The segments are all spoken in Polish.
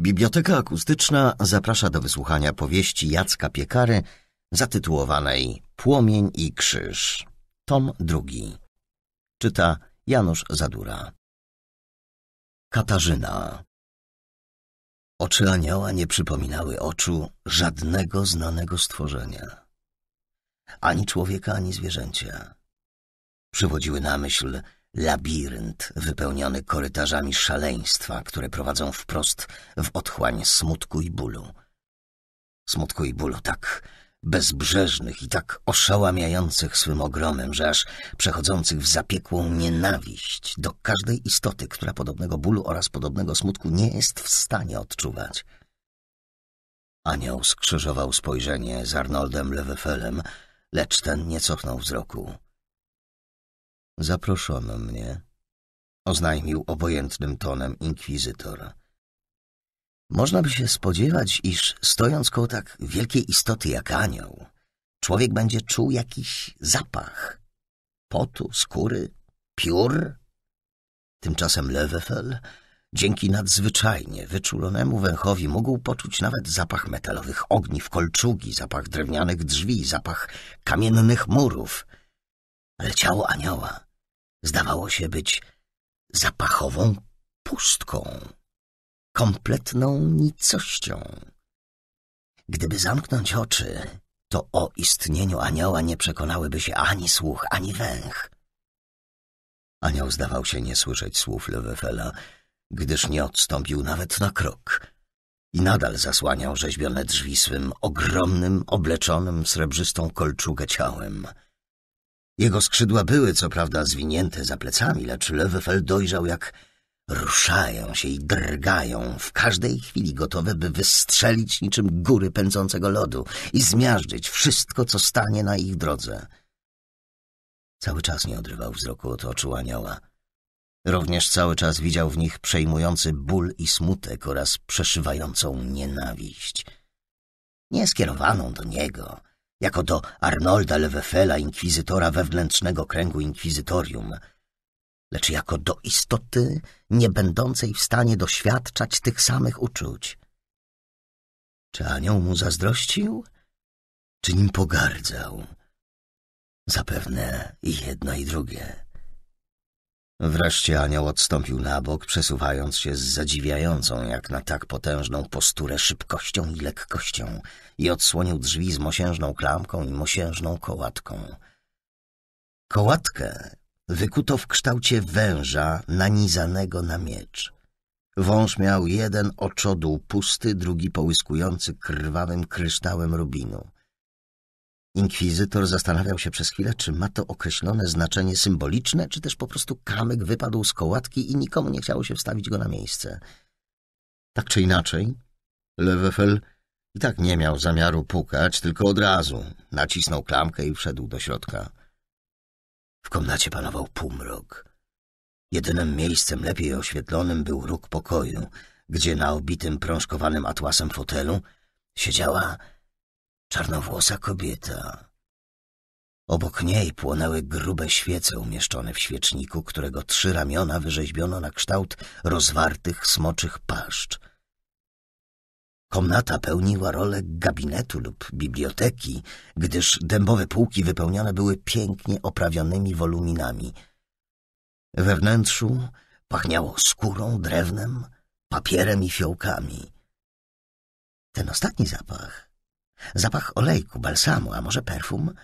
Biblioteka Akustyczna zaprasza do wysłuchania powieści Jacka Piekary zatytułowanej Płomień i Krzyż, tom drugi. Czyta Janusz Zadura. Katarzyna. Oczy anioła nie przypominały oczu żadnego znanego stworzenia. Ani człowieka, ani zwierzęcia. Przywodziły na myśl Labirynt wypełniony korytarzami szaleństwa, które prowadzą wprost w otchłań smutku i bólu. Smutku i bólu tak bezbrzeżnych i tak oszałamiających swym ogromem, że aż przechodzących w zapiekłą nienawiść do każdej istoty, która podobnego bólu oraz podobnego smutku nie jest w stanie odczuwać. Anioł skrzyżował spojrzenie z Arnoldem Lewefelem, lecz ten nie cofnął wzroku. Zaproszono mnie, oznajmił obojętnym tonem inkwizytor. Można by się spodziewać, iż stojąc koło tak wielkiej istoty jak anioł, człowiek będzie czuł jakiś zapach potu, skóry, piór. Tymczasem Lewefel dzięki nadzwyczajnie wyczulonemu węchowi mógł poczuć nawet zapach metalowych ogniw, kolczugi, zapach drewnianych drzwi, zapach kamiennych murów. Ale ciało anioła zdawało się być zapachową pustką, kompletną nicością. Gdyby zamknąć oczy, to o istnieniu anioła nie przekonałyby się ani słuch, ani węch. Anioł zdawał się nie słyszeć słów Lewefela, gdyż nie odstąpił nawet na krok i nadal zasłaniał rzeźbione drzwi swym ogromnym, obleczonym srebrzystą kolczugę ciałem – jego skrzydła były, co prawda, zwinięte za plecami, lecz Lewefel dojrzał, jak ruszają się i drgają, w każdej chwili gotowe, by wystrzelić niczym góry pędzącego lodu i zmiażdżyć wszystko, co stanie na ich drodze. Cały czas nie odrywał wzroku od oczu anioła. Również cały czas widział w nich przejmujący ból i smutek oraz przeszywającą nienawiść. Nie skierowaną do niego, jako do Arnolda Lewefela, inkwizytora wewnętrznego kręgu inkwizytorium, lecz jako do istoty nie będącej w stanie doświadczać tych samych uczuć. Czy anioł mu zazdrościł, czy nim pogardzał? Zapewne i jedno i drugie. Wreszcie anioł odstąpił na bok, przesuwając się z zadziwiającą, jak na tak potężną posturę, szybkością i lekkością i odsłonił drzwi z mosiężną klamką i mosiężną kołatką. Kołatkę wykuto w kształcie węża nanizanego na miecz. Wąż miał jeden oczodół pusty, drugi połyskujący krwawym kryształem rubinu. Inkwizytor zastanawiał się przez chwilę, czy ma to określone znaczenie symboliczne, czy też po prostu kamyk wypadł z kołatki i nikomu nie chciało się wstawić go na miejsce. Tak czy inaczej, Lewefel i tak nie miał zamiaru pukać, tylko od razu nacisnął klamkę i wszedł do środka. W komnacie panował półmrok. Jedynym miejscem lepiej oświetlonym był róg pokoju, gdzie na obitym prążkowanym atłasem fotelu siedziała czarnowłosa kobieta. Obok niej płonęły grube świece umieszczone w świeczniku, którego trzy ramiona wyrzeźbiono na kształt rozwartych smoczych paszcz. Komnata pełniła rolę gabinetu lub biblioteki, gdyż dębowe półki wypełnione były pięknie oprawionymi woluminami. We wnętrzu pachniało skórą, drewnem, papierem i fiołkami. Ten ostatni zapach Zapach olejku, balsamu, a może perfum,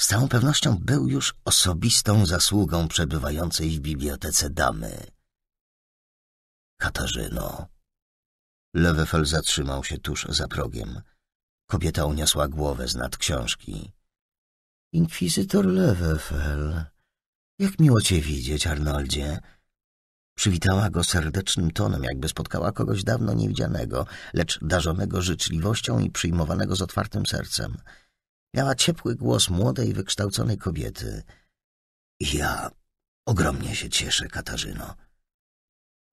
z całą pewnością był już osobistą zasługą przebywającej w bibliotece damy. Katarzyno. Lewefel zatrzymał się tuż za progiem. Kobieta uniosła głowę z nad książki. Inkwizytor Lewefel. Jak miło cię widzieć, Arnoldzie. Przywitała go serdecznym tonem, jakby spotkała kogoś dawno niewidzianego, lecz darzonego życzliwością i przyjmowanego z otwartym sercem. Miała ciepły głos młodej, wykształconej kobiety. Ja ogromnie się cieszę, Katarzyno.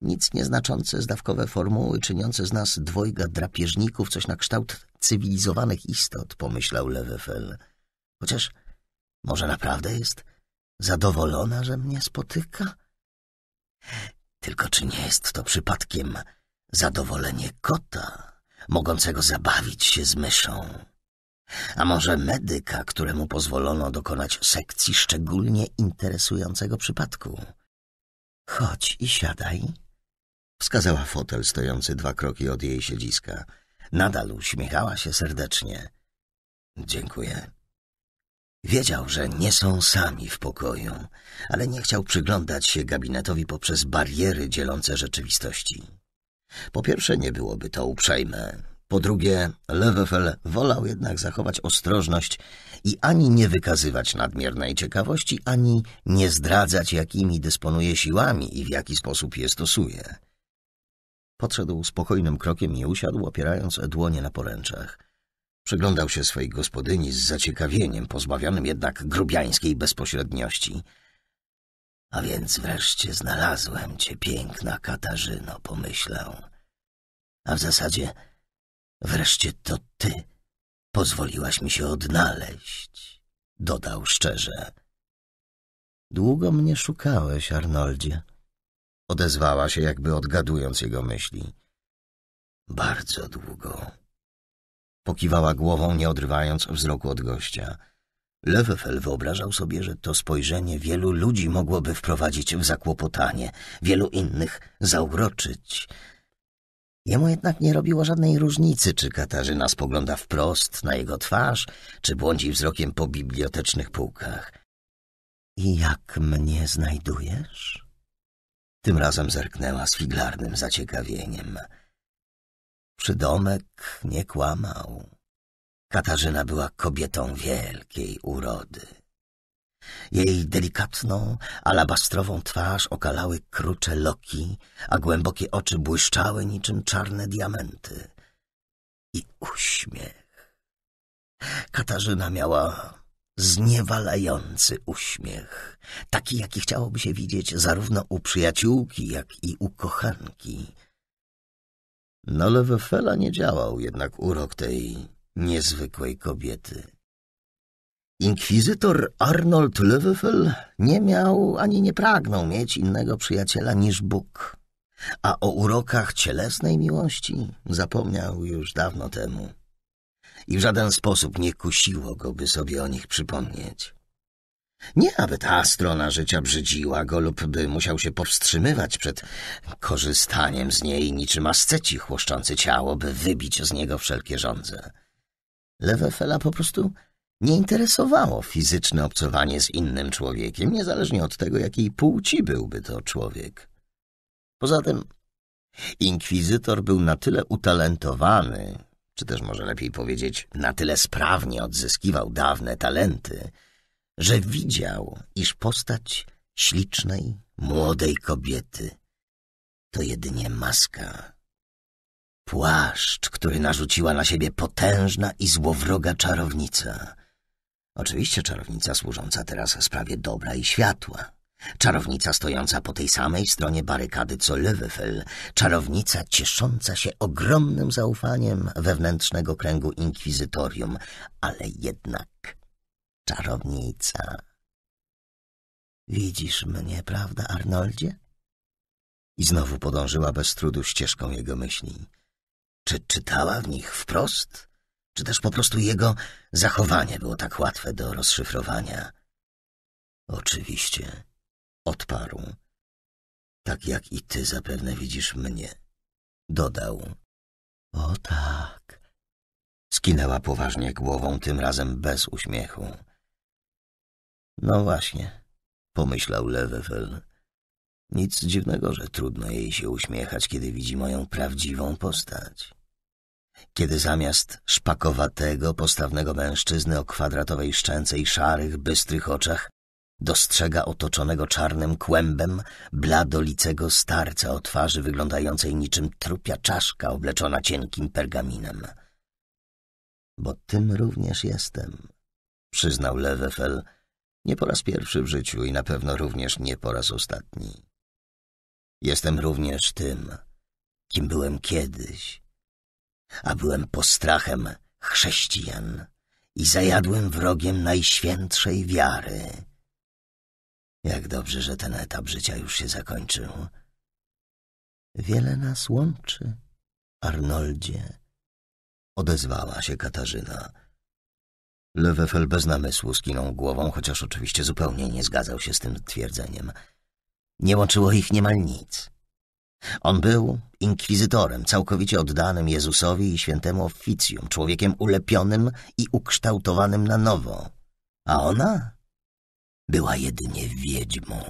Nic nieznaczące zdawkowe formuły, czyniące z nas dwojga drapieżników, coś na kształt cywilizowanych istot, pomyślał Lewefel. Chociaż może naprawdę jest zadowolona, że mnie spotyka? Tylko czy nie jest to przypadkiem zadowolenie kota, mogącego zabawić się z myszą? A może medyka, któremu pozwolono dokonać sekcji szczególnie interesującego przypadku? Chodź i siadaj. Wskazała fotel stojący dwa kroki od jej siedziska. Nadal uśmiechała się serdecznie. Dziękuję. Wiedział, że nie są sami w pokoju, ale nie chciał przyglądać się gabinetowi poprzez bariery dzielące rzeczywistości. Po pierwsze, nie byłoby to uprzejme. Po drugie, Lewefel wolał jednak zachować ostrożność i ani nie wykazywać nadmiernej ciekawości, ani nie zdradzać, jakimi dysponuje siłami i w jaki sposób je stosuje. Podszedł spokojnym krokiem i usiadł, opierając dłonie na poręczach. Przyglądał się swojej gospodyni z zaciekawieniem, pozbawionym jednak grubiańskiej bezpośredniości. A więc wreszcie znalazłem cię, piękna Katarzyno, pomyślał. A w zasadzie wreszcie to ty pozwoliłaś mi się odnaleźć, dodał szczerze. Długo mnie szukałeś, Arnoldzie, odezwała się, jakby odgadując jego myśli. Bardzo długo Pokiwała głową, nie odrywając wzroku od gościa. Lewefel wyobrażał sobie, że to spojrzenie wielu ludzi mogłoby wprowadzić w zakłopotanie, wielu innych zauroczyć. Jemu jednak nie robiło żadnej różnicy, czy Katarzyna spogląda wprost na jego twarz, czy błądzi wzrokiem po bibliotecznych półkach. I jak mnie znajdujesz? Tym razem zerknęła z figlarnym zaciekawieniem. Przydomek nie kłamał. Katarzyna była kobietą wielkiej urody. Jej delikatną, alabastrową twarz okalały krucze loki, a głębokie oczy błyszczały niczym czarne diamenty. I uśmiech. Katarzyna miała zniewalający uśmiech, taki jaki chciałoby się widzieć zarówno u przyjaciółki, jak i u kochanki – na no, Lewefela nie działał jednak urok tej niezwykłej kobiety. Inkwizytor Arnold Lewefel nie miał ani nie pragnął mieć innego przyjaciela niż Bóg, a o urokach cielesnej miłości zapomniał już dawno temu. I w żaden sposób nie kusiło go, by sobie o nich przypomnieć. Nie aby ta strona życia brzydziła go lub by musiał się powstrzymywać przed korzystaniem z niej niczym asceci chłoszczący ciało, by wybić z niego wszelkie żądze. Lewefela po prostu nie interesowało fizyczne obcowanie z innym człowiekiem, niezależnie od tego, jakiej płci byłby to człowiek. Poza tym inkwizytor był na tyle utalentowany, czy też może lepiej powiedzieć, na tyle sprawnie odzyskiwał dawne talenty – że widział, iż postać ślicznej, młodej kobiety to jedynie maska. Płaszcz, który narzuciła na siebie potężna i złowroga czarownica. Oczywiście czarownica służąca teraz sprawie dobra i światła. Czarownica stojąca po tej samej stronie barykady co Löwefel, czarownica ciesząca się ogromnym zaufaniem wewnętrznego kręgu inkwizytorium, ale jednak czarownica. Widzisz mnie, prawda, Arnoldzie? I znowu podążyła bez trudu ścieżką jego myśli. Czy czytała w nich wprost? Czy też po prostu jego zachowanie było tak łatwe do rozszyfrowania? Oczywiście, odparł. Tak jak i ty zapewne widzisz mnie, dodał. O tak, skinęła poważnie głową, tym razem bez uśmiechu. No właśnie, pomyślał Lewefel. Nic dziwnego, że trudno jej się uśmiechać, kiedy widzi moją prawdziwą postać. Kiedy zamiast szpakowatego, postawnego mężczyzny o kwadratowej szczęce i szarych, bystrych oczach dostrzega otoczonego czarnym kłębem bladolicego starca o twarzy wyglądającej niczym trupia czaszka obleczona cienkim pergaminem. Bo tym również jestem, przyznał Lewefel, nie po raz pierwszy w życiu i na pewno również nie po raz ostatni. Jestem również tym, kim byłem kiedyś, a byłem postrachem chrześcijan i zajadłym wrogiem najświętszej wiary. Jak dobrze, że ten etap życia już się zakończył. Wiele nas łączy, Arnoldzie, odezwała się Katarzyna. Lewefel bez namysłu skinął głową, chociaż oczywiście zupełnie nie zgadzał się z tym twierdzeniem. Nie łączyło ich niemal nic. On był inkwizytorem, całkowicie oddanym Jezusowi i świętemu oficjum, człowiekiem ulepionym i ukształtowanym na nowo. A ona była jedynie wiedźmą.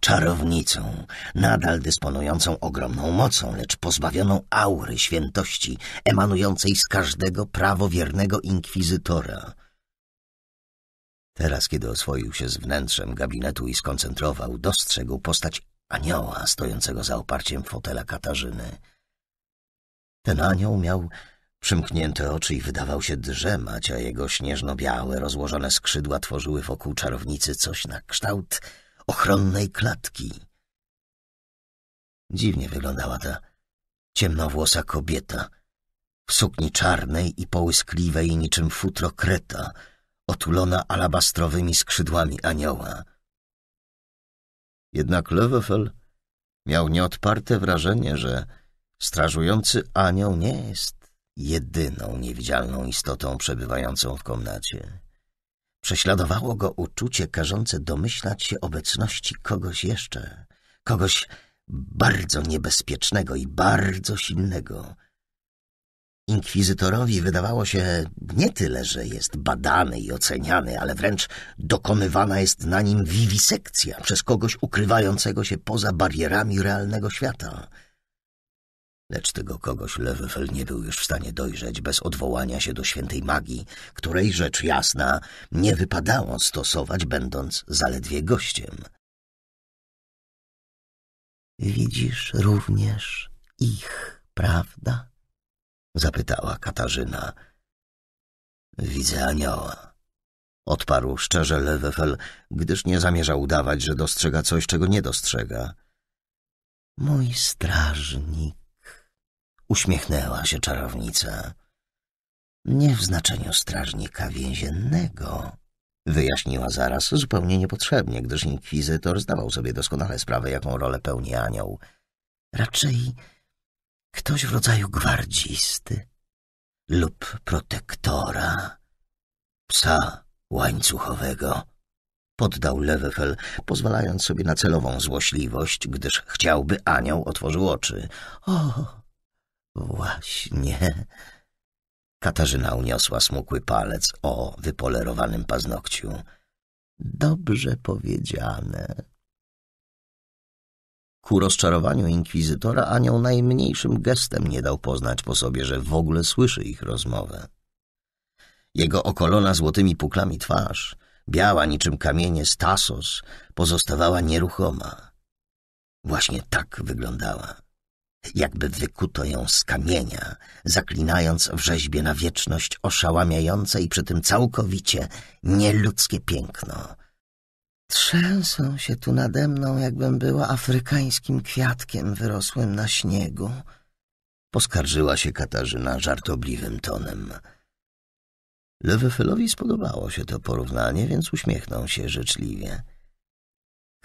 Czarownicą, nadal dysponującą ogromną mocą, lecz pozbawioną aury świętości, emanującej z każdego prawowiernego inkwizytora. Teraz, kiedy oswoił się z wnętrzem gabinetu i skoncentrował, dostrzegł postać anioła stojącego za oparciem fotela Katarzyny. Ten anioł miał przymknięte oczy i wydawał się drzemać, a jego śnieżno-białe, rozłożone skrzydła tworzyły wokół czarownicy coś na kształt ochronnej klatki. Dziwnie wyglądała ta ciemnowłosa kobieta w sukni czarnej i połyskliwej niczym futro kreta, otulona alabastrowymi skrzydłami anioła. Jednak Lewefel miał nieodparte wrażenie, że strażujący anioł nie jest jedyną niewidzialną istotą przebywającą w komnacie. Prześladowało go uczucie każące domyślać się obecności kogoś jeszcze, kogoś bardzo niebezpiecznego i bardzo silnego. Inkwizytorowi wydawało się nie tyle, że jest badany i oceniany, ale wręcz dokonywana jest na nim wiwisekcja przez kogoś ukrywającego się poza barierami realnego świata – Lecz tego kogoś Lewefel nie był już w stanie dojrzeć bez odwołania się do świętej magii, której rzecz jasna nie wypadało stosować, będąc zaledwie gościem. Widzisz również ich, prawda? zapytała Katarzyna. Widzę anioła. Odparł szczerze Lewefel, gdyż nie zamierza udawać, że dostrzega coś, czego nie dostrzega. Mój strażnik Uśmiechnęła się czarownica. Nie w znaczeniu strażnika więziennego, wyjaśniła zaraz zupełnie niepotrzebnie, gdyż inkwizytor zdawał sobie doskonale sprawę, jaką rolę pełni anioł. Raczej ktoś w rodzaju gwardzisty lub protektora, psa łańcuchowego. Poddał Lewefel, pozwalając sobie na celową złośliwość, gdyż chciałby anioł otworzył oczy. O, Właśnie. Katarzyna uniosła smukły palec o wypolerowanym paznokciu. Dobrze powiedziane. Ku rozczarowaniu inkwizytora anioł najmniejszym gestem nie dał poznać po sobie, że w ogóle słyszy ich rozmowę. Jego okolona złotymi puklami twarz, biała niczym kamienie stasos, pozostawała nieruchoma. Właśnie tak wyglądała jakby wykuto ją z kamienia, zaklinając w rzeźbie na wieczność oszałamiające i przy tym całkowicie nieludzkie piękno. Trzęsą się tu nade mną, jakbym była afrykańskim kwiatkiem wyrosłym na śniegu, poskarżyła się Katarzyna żartobliwym tonem. Lewefelowi spodobało się to porównanie, więc uśmiechnął się życzliwie.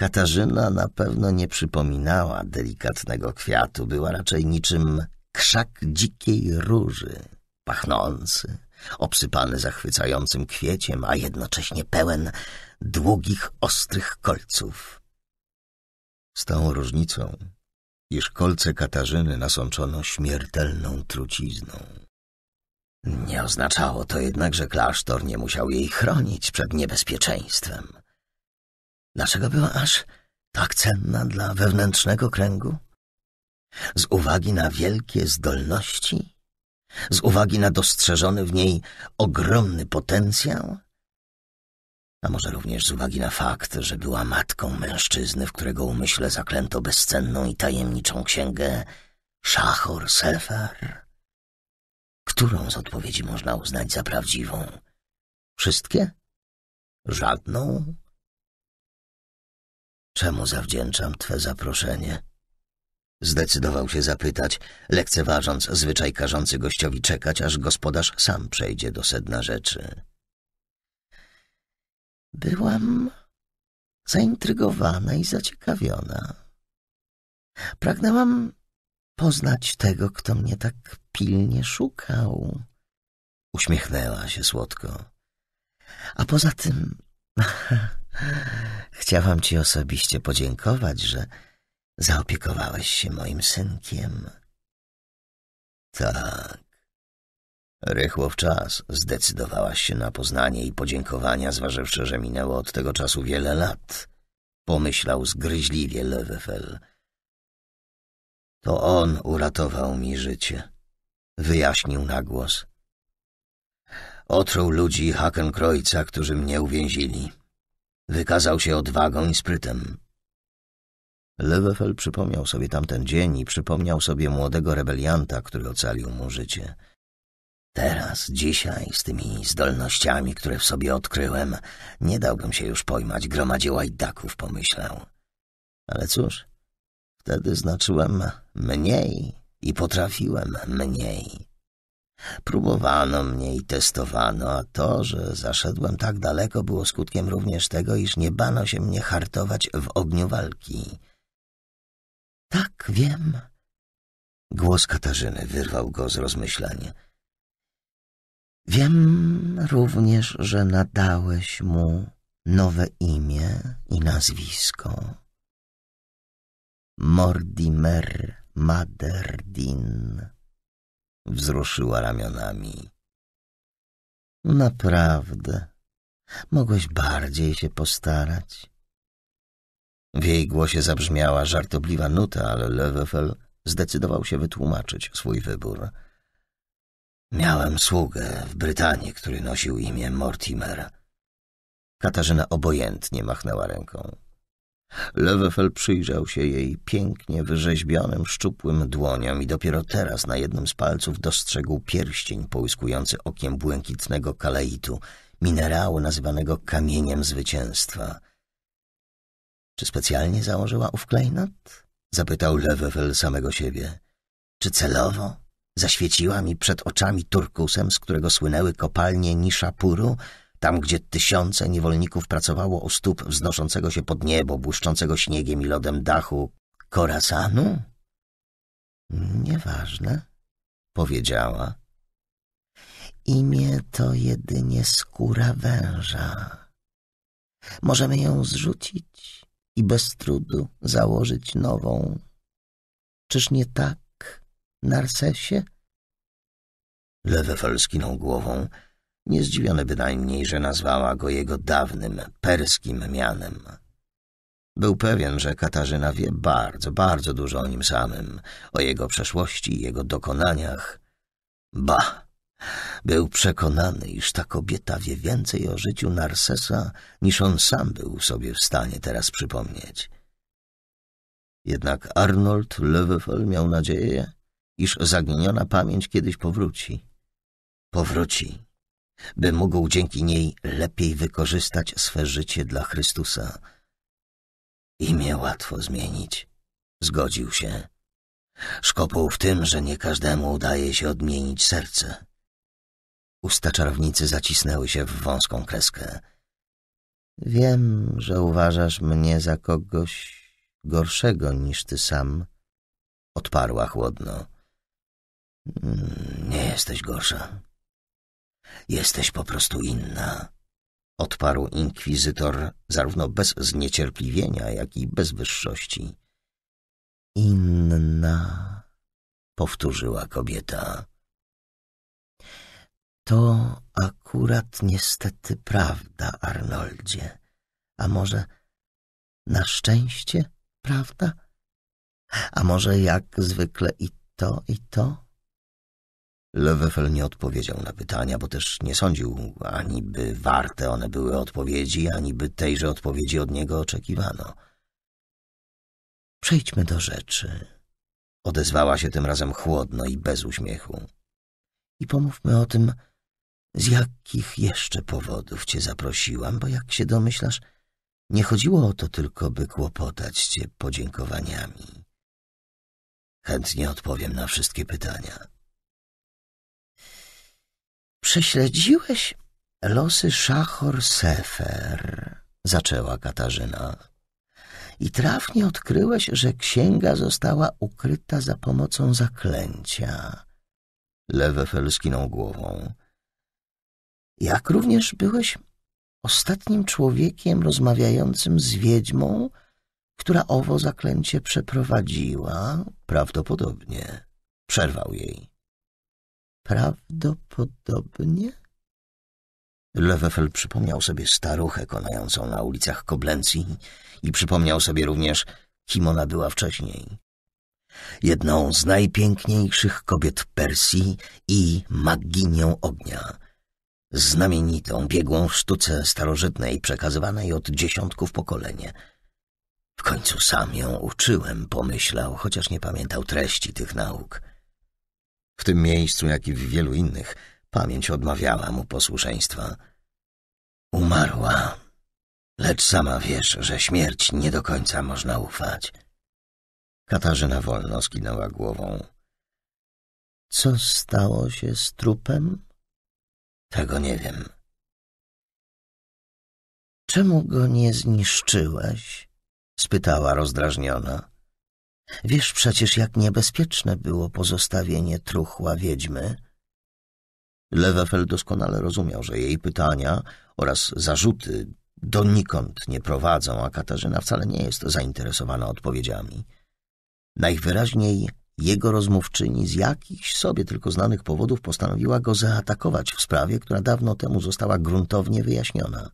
Katarzyna na pewno nie przypominała delikatnego kwiatu, była raczej niczym krzak dzikiej róży, pachnący, obsypany zachwycającym kwieciem, a jednocześnie pełen długich, ostrych kolców. Z tą różnicą, iż kolce Katarzyny nasączono śmiertelną trucizną. Nie oznaczało to jednak, że klasztor nie musiał jej chronić przed niebezpieczeństwem. Dlaczego była aż tak cenna dla wewnętrznego kręgu? Z uwagi na wielkie zdolności? Z uwagi na dostrzeżony w niej ogromny potencjał? A może również z uwagi na fakt, że była matką mężczyzny, w którego umyśle zaklęto bezcenną i tajemniczą księgę Szachor Selfer? Którą z odpowiedzi można uznać za prawdziwą? Wszystkie? Żadną? Czemu zawdzięczam twe zaproszenie? Zdecydował się zapytać, lekceważąc zwyczaj każący gościowi czekać, aż gospodarz sam przejdzie do sedna rzeczy. Byłam zaintrygowana i zaciekawiona. Pragnęłam poznać tego, kto mnie tak pilnie szukał. Uśmiechnęła się słodko. A poza tym... Chciałam ci osobiście podziękować, że zaopiekowałeś się moim synkiem. Tak. Rychło w czas zdecydowałaś się na poznanie i podziękowania, zważywszy, że minęło od tego czasu wiele lat. Pomyślał zgryźliwie Lewefel. To on uratował mi życie. Wyjaśnił na głos. Otruł ludzi Hakenkrojca, którzy mnie uwięzili. Wykazał się odwagą i sprytem. Lewefel przypomniał sobie tamten dzień i przypomniał sobie młodego rebelianta, który ocalił mu życie. Teraz, dzisiaj, z tymi zdolnościami, które w sobie odkryłem, nie dałbym się już pojmać gromadzie łajdaków, pomyślał. Ale cóż, wtedy znaczyłem mniej i potrafiłem mniej. Próbowano mnie i testowano, a to, że zaszedłem tak daleko, było skutkiem również tego, iż nie bano się mnie hartować w ogniu walki. Tak, wiem. Głos Katarzyny wyrwał go z rozmyślenia. Wiem również, że nadałeś mu nowe imię i nazwisko. Mordimer Maderdin wzruszyła ramionami. Naprawdę, mogłeś bardziej się postarać. W jej głosie zabrzmiała żartobliwa nuta, ale Lewefel zdecydował się wytłumaczyć swój wybór. Miałem sługę w Brytanii, który nosił imię Mortimer. Katarzyna obojętnie machnęła ręką. Lewefel przyjrzał się jej pięknie wyrzeźbionym, szczupłym dłoniom i dopiero teraz na jednym z palców dostrzegł pierścień połyskujący okiem błękitnego kaleitu, minerału nazywanego kamieniem zwycięstwa. Czy specjalnie założyła ów klejnot? Zapytał Lewefel samego siebie. Czy celowo? Zaświeciła mi przed oczami turkusem, z którego słynęły kopalnie Niszapuru, tam, gdzie tysiące niewolników pracowało u stóp wznoszącego się pod niebo, błyszczącego śniegiem i lodem dachu Korasanu? Nieważne, powiedziała. Imię to jedynie skóra węża. Możemy ją zrzucić i bez trudu założyć nową. Czyż nie tak, Narsesie? Lewefel skinął głową. Nie zdziwiony bynajmniej, że nazwała go jego dawnym, perskim mianem. Był pewien, że Katarzyna wie bardzo, bardzo dużo o nim samym, o jego przeszłości, i jego dokonaniach. Bah! Był przekonany, iż ta kobieta wie więcej o życiu Narsesa, niż on sam był sobie w stanie teraz przypomnieć. Jednak Arnold Lewefel miał nadzieję, iż zaginiona pamięć kiedyś powróci. Powróci by mógł dzięki niej lepiej wykorzystać swe życie dla Chrystusa. Imię łatwo zmienić. Zgodził się. Szkopuł w tym, że nie każdemu udaje się odmienić serce. Usta czarownicy zacisnęły się w wąską kreskę. Wiem, że uważasz mnie za kogoś gorszego niż ty sam, odparła chłodno. Mm, nie jesteś gorsza. Jesteś po prostu inna, odparł inkwizytor zarówno bez zniecierpliwienia, jak i bez wyższości. Inna, powtórzyła kobieta. To akurat niestety prawda, Arnoldzie. A może na szczęście prawda? A może jak zwykle i to, i to? Lewefel nie odpowiedział na pytania, bo też nie sądził, ani by warte one były odpowiedzi, ani by tejże odpowiedzi od niego oczekiwano. Przejdźmy do rzeczy. Odezwała się tym razem chłodno i bez uśmiechu. I pomówmy o tym, z jakich jeszcze powodów cię zaprosiłam, bo jak się domyślasz, nie chodziło o to tylko, by kłopotać cię podziękowaniami. Chętnie odpowiem na wszystkie pytania. Prześledziłeś losy Szachor Sefer, zaczęła Katarzyna. I trafnie odkryłeś, że księga została ukryta za pomocą zaklęcia. Lewefel skinął głową. Jak również byłeś ostatnim człowiekiem rozmawiającym z wiedźmą, która owo zaklęcie przeprowadziła, prawdopodobnie. Przerwał jej. Prawdopodobnie? Lewefel przypomniał sobie staruchę konającą na ulicach Koblencji i przypomniał sobie również, kim ona była wcześniej. Jedną z najpiękniejszych kobiet Persji i maginią ognia. Znamienitą, biegłą w sztuce starożytnej, przekazywanej od dziesiątków pokolenie. W końcu sam ją uczyłem, pomyślał, chociaż nie pamiętał treści tych nauk. W tym miejscu, jak i w wielu innych, pamięć odmawiała mu posłuszeństwa. Umarła, lecz sama wiesz, że śmierć nie do końca można ufać. Katarzyna wolno skinęła głową. Co stało się z trupem? Tego nie wiem. Czemu go nie zniszczyłeś? spytała rozdrażniona. Wiesz przecież, jak niebezpieczne było pozostawienie truchła wiedźmy. Lewefel doskonale rozumiał, że jej pytania oraz zarzuty donikąd nie prowadzą, a Katarzyna wcale nie jest zainteresowana odpowiedziami. Najwyraźniej jego rozmówczyni z jakichś sobie tylko znanych powodów postanowiła go zaatakować w sprawie, która dawno temu została gruntownie wyjaśniona.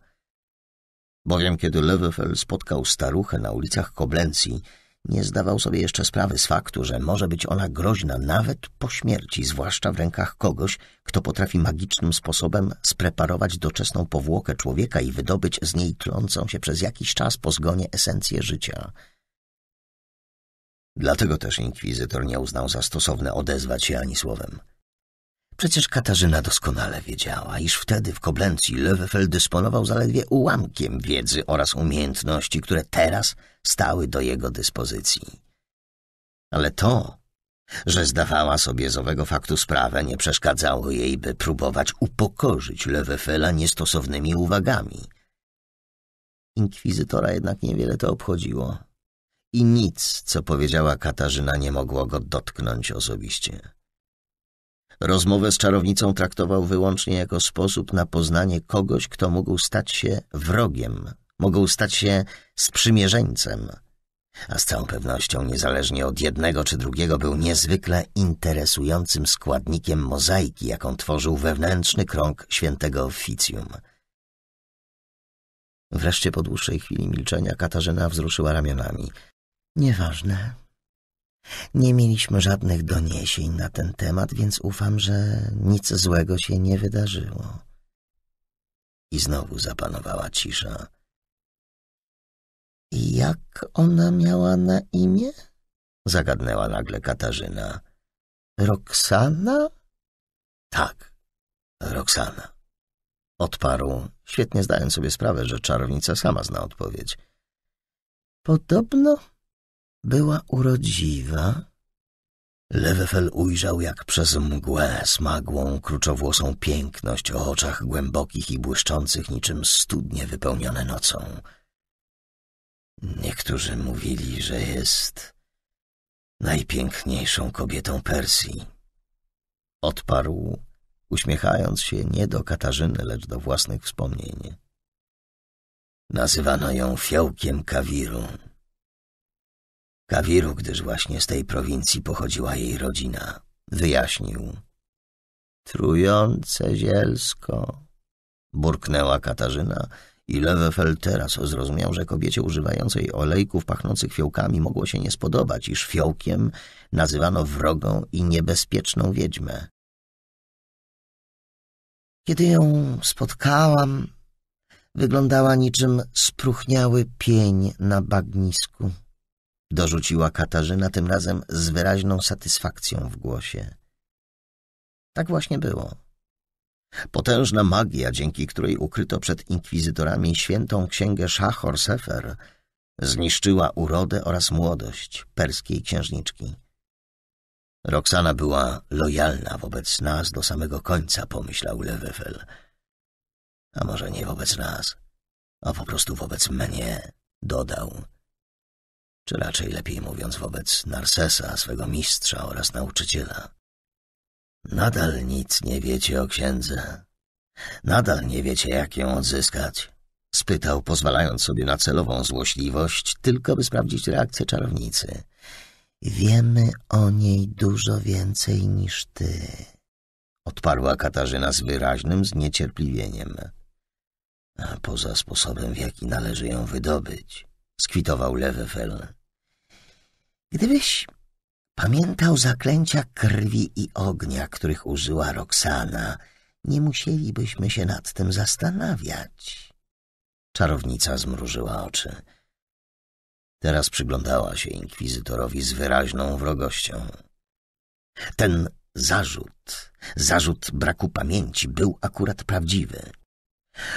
Bowiem kiedy Lewefel spotkał staruchę na ulicach Koblencji, nie zdawał sobie jeszcze sprawy z faktu, że może być ona groźna nawet po śmierci, zwłaszcza w rękach kogoś, kto potrafi magicznym sposobem spreparować doczesną powłokę człowieka i wydobyć z niej tlącą się przez jakiś czas po zgonie esencję życia. Dlatego też inkwizytor nie uznał za stosowne odezwać się ani słowem. Przecież Katarzyna doskonale wiedziała, iż wtedy w Koblencji Löwefel dysponował zaledwie ułamkiem wiedzy oraz umiejętności, które teraz stały do jego dyspozycji. Ale to, że zdawała sobie z owego faktu sprawę, nie przeszkadzało jej, by próbować upokorzyć Löwefela niestosownymi uwagami. Inkwizytora jednak niewiele to obchodziło i nic, co powiedziała Katarzyna, nie mogło go dotknąć osobiście. Rozmowę z czarownicą traktował wyłącznie jako sposób na poznanie kogoś, kto mógł stać się wrogiem, mógł stać się sprzymierzeńcem. A z całą pewnością, niezależnie od jednego czy drugiego, był niezwykle interesującym składnikiem mozaiki, jaką tworzył wewnętrzny krąg świętego oficjum. Wreszcie po dłuższej chwili milczenia Katarzyna wzruszyła ramionami. Nieważne, nie mieliśmy żadnych doniesień na ten temat, więc ufam, że nic złego się nie wydarzyło. I znowu zapanowała cisza. I jak ona miała na imię? Zagadnęła nagle Katarzyna. Roxana? Tak, Roxana. Odparł, świetnie zdając sobie sprawę, że czarownica sama zna odpowiedź. Podobno była urodziwa. Lewefel ujrzał jak przez mgłę smagłą, kruczowłosą piękność o oczach głębokich i błyszczących niczym studnie wypełnione nocą. Niektórzy mówili, że jest najpiękniejszą kobietą Persji. Odparł, uśmiechając się nie do Katarzyny, lecz do własnych wspomnień. Nazywano ją fiołkiem kawiru. Kawiru, gdyż właśnie z tej prowincji pochodziła jej rodzina, wyjaśnił. Trujące zielsko, burknęła Katarzyna i Lewefel teraz zrozumiał, że kobiecie używającej olejków pachnących fiołkami mogło się nie spodobać, iż fiołkiem nazywano wrogą i niebezpieczną wiedźmę. Kiedy ją spotkałam, wyglądała niczym spruchniały pień na bagnisku dorzuciła Katarzyna tym razem z wyraźną satysfakcją w głosie. Tak właśnie było. Potężna magia, dzięki której ukryto przed inkwizytorami świętą księgę Szachor Sefer, zniszczyła urodę oraz młodość perskiej księżniczki. Roxana była lojalna wobec nas do samego końca, pomyślał Lewefel. A może nie wobec nas, a po prostu wobec mnie, dodał czy raczej lepiej mówiąc wobec Narsesa, swego mistrza oraz nauczyciela. Nadal nic nie wiecie o księdze. Nadal nie wiecie, jak ją odzyskać. Spytał, pozwalając sobie na celową złośliwość, tylko by sprawdzić reakcję czarownicy. Wiemy o niej dużo więcej niż ty, odparła Katarzyna z wyraźnym zniecierpliwieniem. A poza sposobem, w jaki należy ją wydobyć, skwitował Lewefel. Gdybyś pamiętał zaklęcia krwi i ognia, których użyła Roxana, nie musielibyśmy się nad tym zastanawiać. Czarownica zmrużyła oczy. Teraz przyglądała się inkwizytorowi z wyraźną wrogością. Ten zarzut, zarzut braku pamięci, był akurat prawdziwy.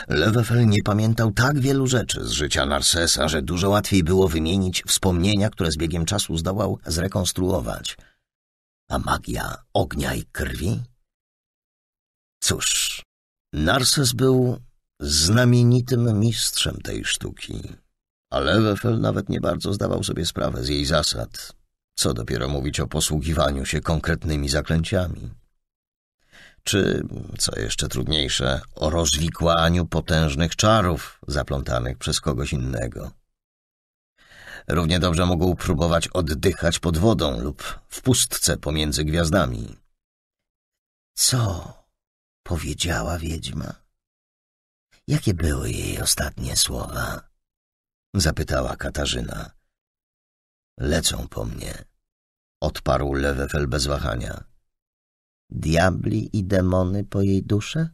Lewefel nie pamiętał tak wielu rzeczy z życia Narsesa, że dużo łatwiej było wymienić wspomnienia, które z biegiem czasu zdołał zrekonstruować. A magia ognia i krwi? Cóż, Narses był znamienitym mistrzem tej sztuki, a Lewefel nawet nie bardzo zdawał sobie sprawę z jej zasad. Co dopiero mówić o posługiwaniu się konkretnymi zaklęciami czy, co jeszcze trudniejsze, o rozwikłaniu potężnych czarów zaplątanych przez kogoś innego. Równie dobrze mógł próbować oddychać pod wodą lub w pustce pomiędzy gwiazdami. Co powiedziała wiedźma? Jakie były jej ostatnie słowa? Zapytała Katarzyna. Lecą po mnie. Odparł Lewefel bez wahania diabli i demony po jej duszę?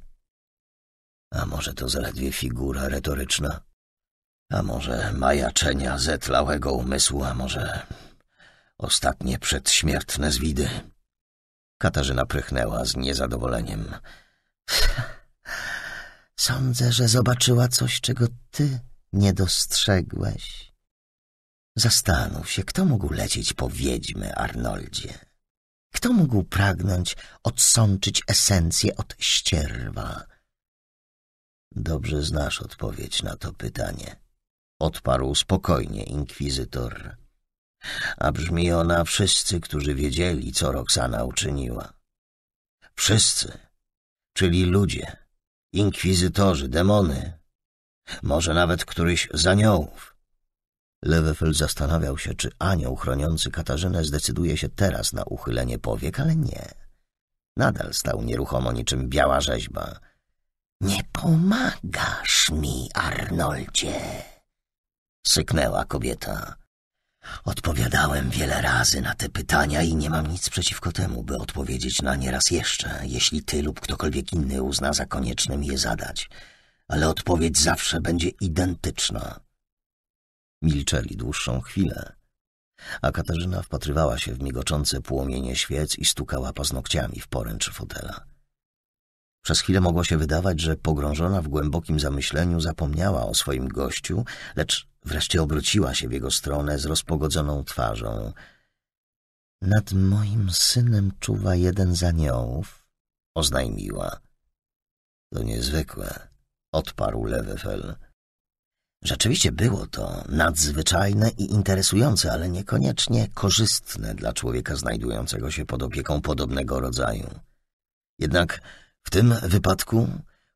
A może to zaledwie figura retoryczna? A może majaczenia zetlałego umysłu, a może ostatnie przedśmiertne zwidy? Katarzyna prychnęła z niezadowoleniem. Sądzę, że zobaczyła coś, czego ty nie dostrzegłeś. Zastanów się, kto mógł lecieć po wiedźmy, Arnoldzie. Kto mógł pragnąć odsączyć esencję od ścierwa? Dobrze znasz odpowiedź na to pytanie, odparł spokojnie inkwizytor. A brzmi ona wszyscy, którzy wiedzieli, co Roxana uczyniła. Wszyscy, czyli ludzie, inkwizytorzy, demony, może nawet któryś z aniołów. Lewefel zastanawiał się, czy anioł chroniący Katarzynę zdecyduje się teraz na uchylenie powiek, ale nie. Nadal stał nieruchomo niczym biała rzeźba. Nie pomagasz mi, Arnoldzie! Syknęła kobieta. Odpowiadałem wiele razy na te pytania i nie mam nic przeciwko temu, by odpowiedzieć na nie raz jeszcze, jeśli ty lub ktokolwiek inny uzna za koniecznym je zadać. Ale odpowiedź zawsze będzie identyczna. Milczeli dłuższą chwilę, a Katarzyna wpatrywała się w migoczące płomienie świec i stukała paznokciami w poręcz fotela. Przez chwilę mogło się wydawać, że pogrążona w głębokim zamyśleniu zapomniała o swoim gościu, lecz wreszcie obróciła się w jego stronę z rozpogodzoną twarzą. Nad moim synem czuwa jeden z aniołów, oznajmiła. To niezwykłe, odparł Lewefel. Rzeczywiście było to nadzwyczajne i interesujące, ale niekoniecznie korzystne dla człowieka znajdującego się pod opieką podobnego rodzaju. Jednak w tym wypadku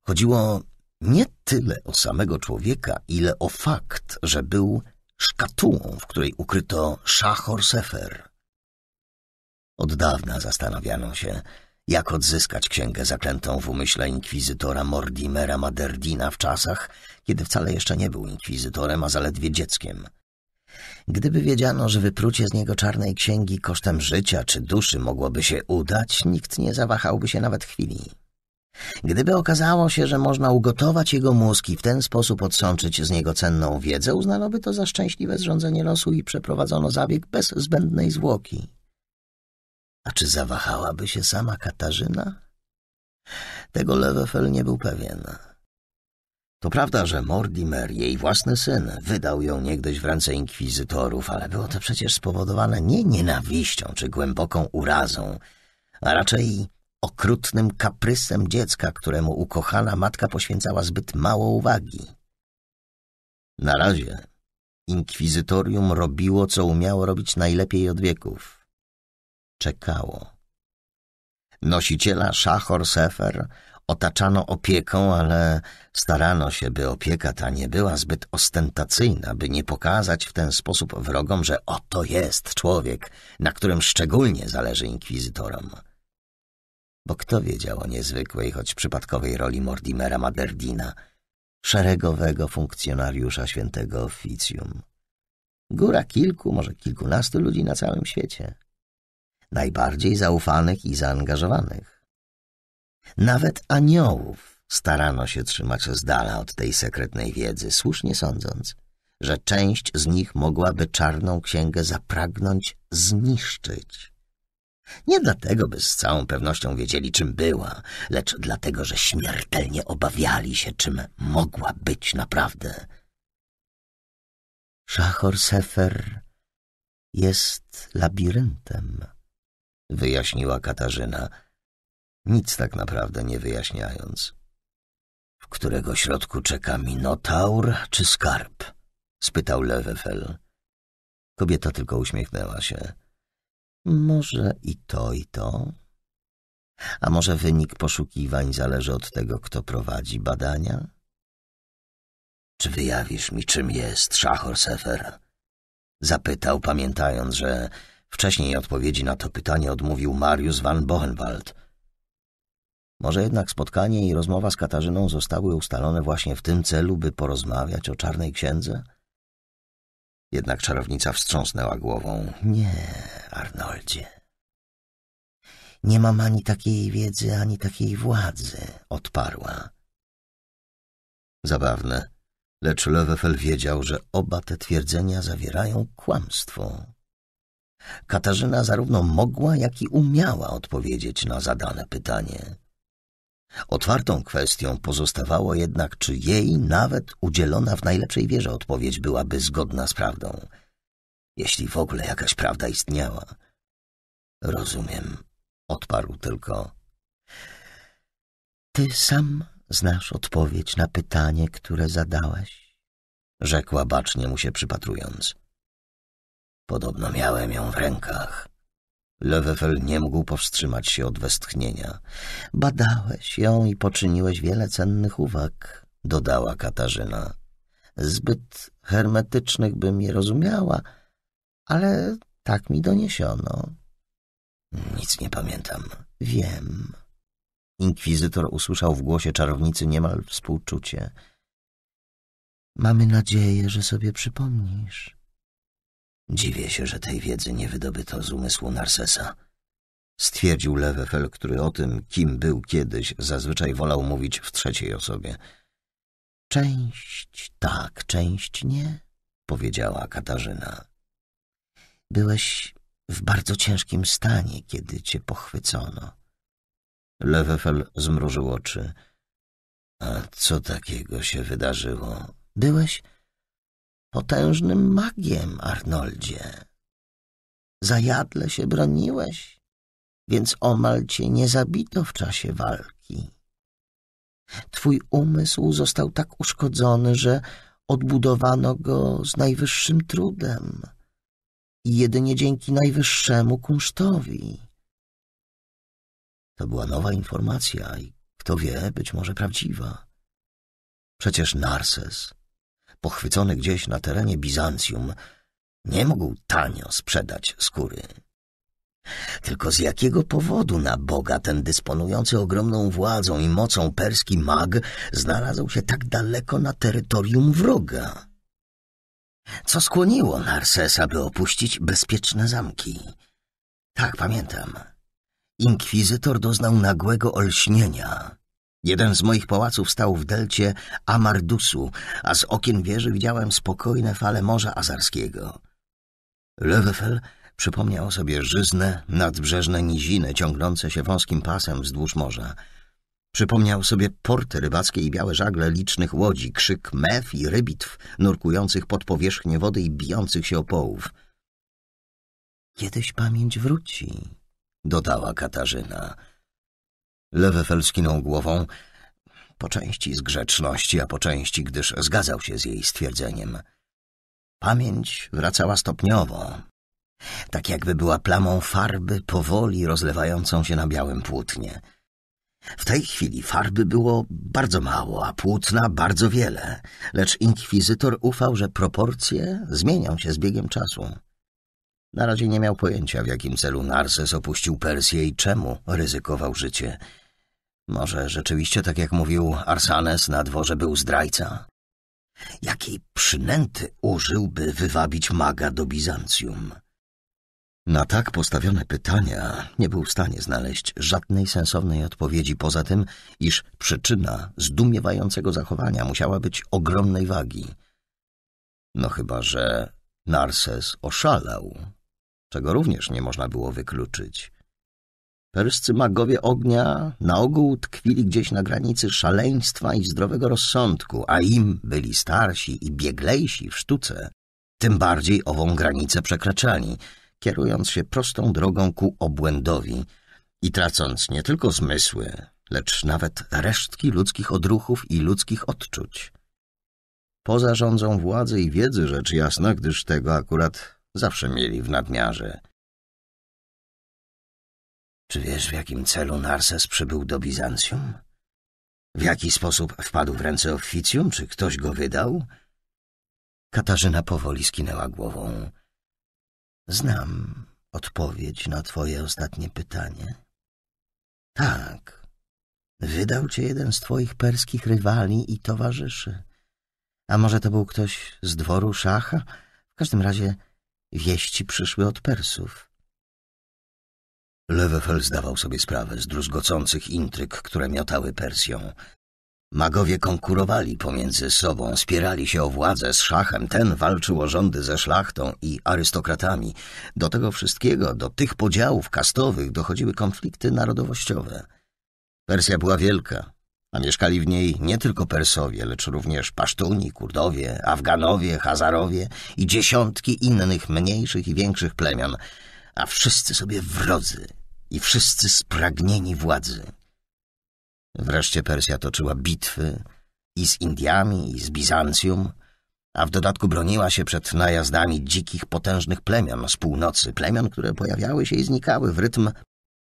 chodziło nie tyle o samego człowieka, ile o fakt, że był szkatułą, w której ukryto szachor sefer. Od dawna zastanawiano się, jak odzyskać księgę zaklętą w umyśle inkwizytora Mordimera Maderdina w czasach, kiedy wcale jeszcze nie był inkwizytorem, a zaledwie dzieckiem. Gdyby wiedziano, że wyprucie z niego czarnej księgi kosztem życia czy duszy mogłoby się udać, nikt nie zawahałby się nawet chwili. Gdyby okazało się, że można ugotować jego mózg i w ten sposób odsączyć z niego cenną wiedzę, uznano by to za szczęśliwe zrządzenie losu i przeprowadzono zabieg bez zbędnej zwłoki. A czy zawahałaby się sama Katarzyna? Tego Lewefel nie był pewien. To prawda, że Mordimer, jej własny syn, wydał ją niegdyś w ręce inkwizytorów, ale było to przecież spowodowane nie nienawiścią czy głęboką urazą, a raczej okrutnym kaprysem dziecka, któremu ukochana matka poświęcała zbyt mało uwagi. Na razie inkwizytorium robiło, co umiało robić najlepiej od wieków – czekało. Nosiciela Szachor Sefer otaczano opieką, ale starano się, by opieka ta nie była zbyt ostentacyjna, by nie pokazać w ten sposób wrogom, że oto jest człowiek, na którym szczególnie zależy inkwizytorom. Bo kto wiedział o niezwykłej, choć przypadkowej roli Mordimera Maderdina, szeregowego funkcjonariusza świętego oficjum? Góra kilku, może kilkunastu ludzi na całym świecie – najbardziej zaufanych i zaangażowanych. Nawet aniołów starano się trzymać z dala od tej sekretnej wiedzy, słusznie sądząc, że część z nich mogłaby czarną księgę zapragnąć zniszczyć. Nie dlatego, by z całą pewnością wiedzieli, czym była, lecz dlatego, że śmiertelnie obawiali się, czym mogła być naprawdę. Szachor Sefer jest labiryntem wyjaśniła Katarzyna, nic tak naprawdę nie wyjaśniając. W którego środku czeka minotaur czy skarb? spytał Lewefel. Kobieta tylko uśmiechnęła się. Może i to, i to. A może wynik poszukiwań zależy od tego, kto prowadzi badania? Czy wyjawisz mi, czym jest Szachor Sefer? Zapytał, pamiętając, że Wcześniej odpowiedzi na to pytanie odmówił Mariusz van Bohenwald. Może jednak spotkanie i rozmowa z Katarzyną zostały ustalone właśnie w tym celu, by porozmawiać o czarnej księdze? Jednak czarownica wstrząsnęła głową. Nie, Arnoldzie. Nie mam ani takiej wiedzy, ani takiej władzy, odparła. Zabawne, lecz Lewefel wiedział, że oba te twierdzenia zawierają kłamstwo. Katarzyna zarówno mogła, jak i umiała odpowiedzieć na zadane pytanie. Otwartą kwestią pozostawało jednak, czy jej nawet udzielona w najlepszej wierze odpowiedź byłaby zgodna z prawdą, jeśli w ogóle jakaś prawda istniała. Rozumiem, odparł tylko. Ty sam znasz odpowiedź na pytanie, które zadałeś, rzekła bacznie mu się przypatrując. Podobno miałem ją w rękach. Lewefel nie mógł powstrzymać się od westchnienia. Badałeś ją i poczyniłeś wiele cennych uwag, dodała Katarzyna. Zbyt hermetycznych bym je rozumiała, ale tak mi doniesiono. Nic nie pamiętam. Wiem. Inkwizytor usłyszał w głosie czarownicy niemal współczucie. Mamy nadzieję, że sobie przypomnisz. Dziwię się, że tej wiedzy nie wydobyto z umysłu Narsesa. Stwierdził Lewefel, który o tym, kim był kiedyś, zazwyczaj wolał mówić w trzeciej osobie. Część tak, część nie, powiedziała Katarzyna. Byłeś w bardzo ciężkim stanie, kiedy cię pochwycono. Lewefel zmrużył oczy. A co takiego się wydarzyło? Byłeś potężnym magiem, Arnoldzie. Zajadle się broniłeś, więc omal cię nie zabito w czasie walki. Twój umysł został tak uszkodzony, że odbudowano go z najwyższym trudem i jedynie dzięki najwyższemu kunsztowi. To była nowa informacja i kto wie, być może prawdziwa. Przecież Narses pochwycony gdzieś na terenie Bizancjum, nie mógł tanio sprzedać skóry. Tylko z jakiego powodu na Boga ten dysponujący ogromną władzą i mocą perski mag znalazł się tak daleko na terytorium wroga? Co skłoniło Narsesa, by opuścić bezpieczne zamki? Tak, pamiętam. Inkwizytor doznał nagłego olśnienia. Jeden z moich pałaców stał w delcie Amardusu, a z okien wieży widziałem spokojne fale Morza Azarskiego. Lewefel przypomniał sobie żyzne, nadbrzeżne niziny ciągnące się wąskim pasem wzdłuż morza. Przypomniał sobie porty rybackie i białe żagle licznych łodzi, krzyk mew i rybitw nurkujących pod powierzchnię wody i bijących się o połów. Kiedyś pamięć wróci, dodała Katarzyna. Lewefel skinął głową, po części z grzeczności, a po części, gdyż zgadzał się z jej stwierdzeniem. Pamięć wracała stopniowo, tak jakby była plamą farby powoli rozlewającą się na białym płótnie. W tej chwili farby było bardzo mało, a płótna bardzo wiele, lecz inkwizytor ufał, że proporcje zmienią się z biegiem czasu. Na razie nie miał pojęcia, w jakim celu Narses opuścił Persję i czemu ryzykował życie – może rzeczywiście, tak jak mówił Arsanes, na dworze był zdrajca? Jakiej przynęty użył, by wywabić maga do Bizancjum? Na tak postawione pytania nie był w stanie znaleźć żadnej sensownej odpowiedzi poza tym, iż przyczyna zdumiewającego zachowania musiała być ogromnej wagi. No chyba, że Narses oszalał, czego również nie można było wykluczyć. Perscy magowie ognia na ogół tkwili gdzieś na granicy szaleństwa i zdrowego rozsądku, a im byli starsi i bieglejsi w sztuce, tym bardziej ową granicę przekraczali, kierując się prostą drogą ku obłędowi i tracąc nie tylko zmysły, lecz nawet resztki ludzkich odruchów i ludzkich odczuć. Poza rządzą władzy i wiedzy rzecz jasna, gdyż tego akurat zawsze mieli w nadmiarze – czy wiesz, w jakim celu Narses przybył do Bizancjum? W jaki sposób wpadł w ręce oficjum? Czy ktoś go wydał? Katarzyna powoli skinęła głową. Znam odpowiedź na twoje ostatnie pytanie. Tak, wydał cię jeden z twoich perskich rywali i towarzyszy. A może to był ktoś z dworu szacha? W każdym razie wieści przyszły od Persów. Lewefel zdawał sobie sprawę z druzgocących intryg, które miotały Persją. Magowie konkurowali pomiędzy sobą, spierali się o władzę z szachem, ten walczył o rządy ze szlachtą i arystokratami. Do tego wszystkiego, do tych podziałów kastowych dochodziły konflikty narodowościowe. Persja była wielka, a mieszkali w niej nie tylko Persowie, lecz również Pasztuni, Kurdowie, Afganowie, Hazarowie i dziesiątki innych mniejszych i większych plemion, a wszyscy sobie wrodzy – i wszyscy spragnieni władzy. Wreszcie Persja toczyła bitwy i z Indiami, i z Bizancjum, a w dodatku broniła się przed najazdami dzikich, potężnych plemion z północy, plemion, które pojawiały się i znikały w rytm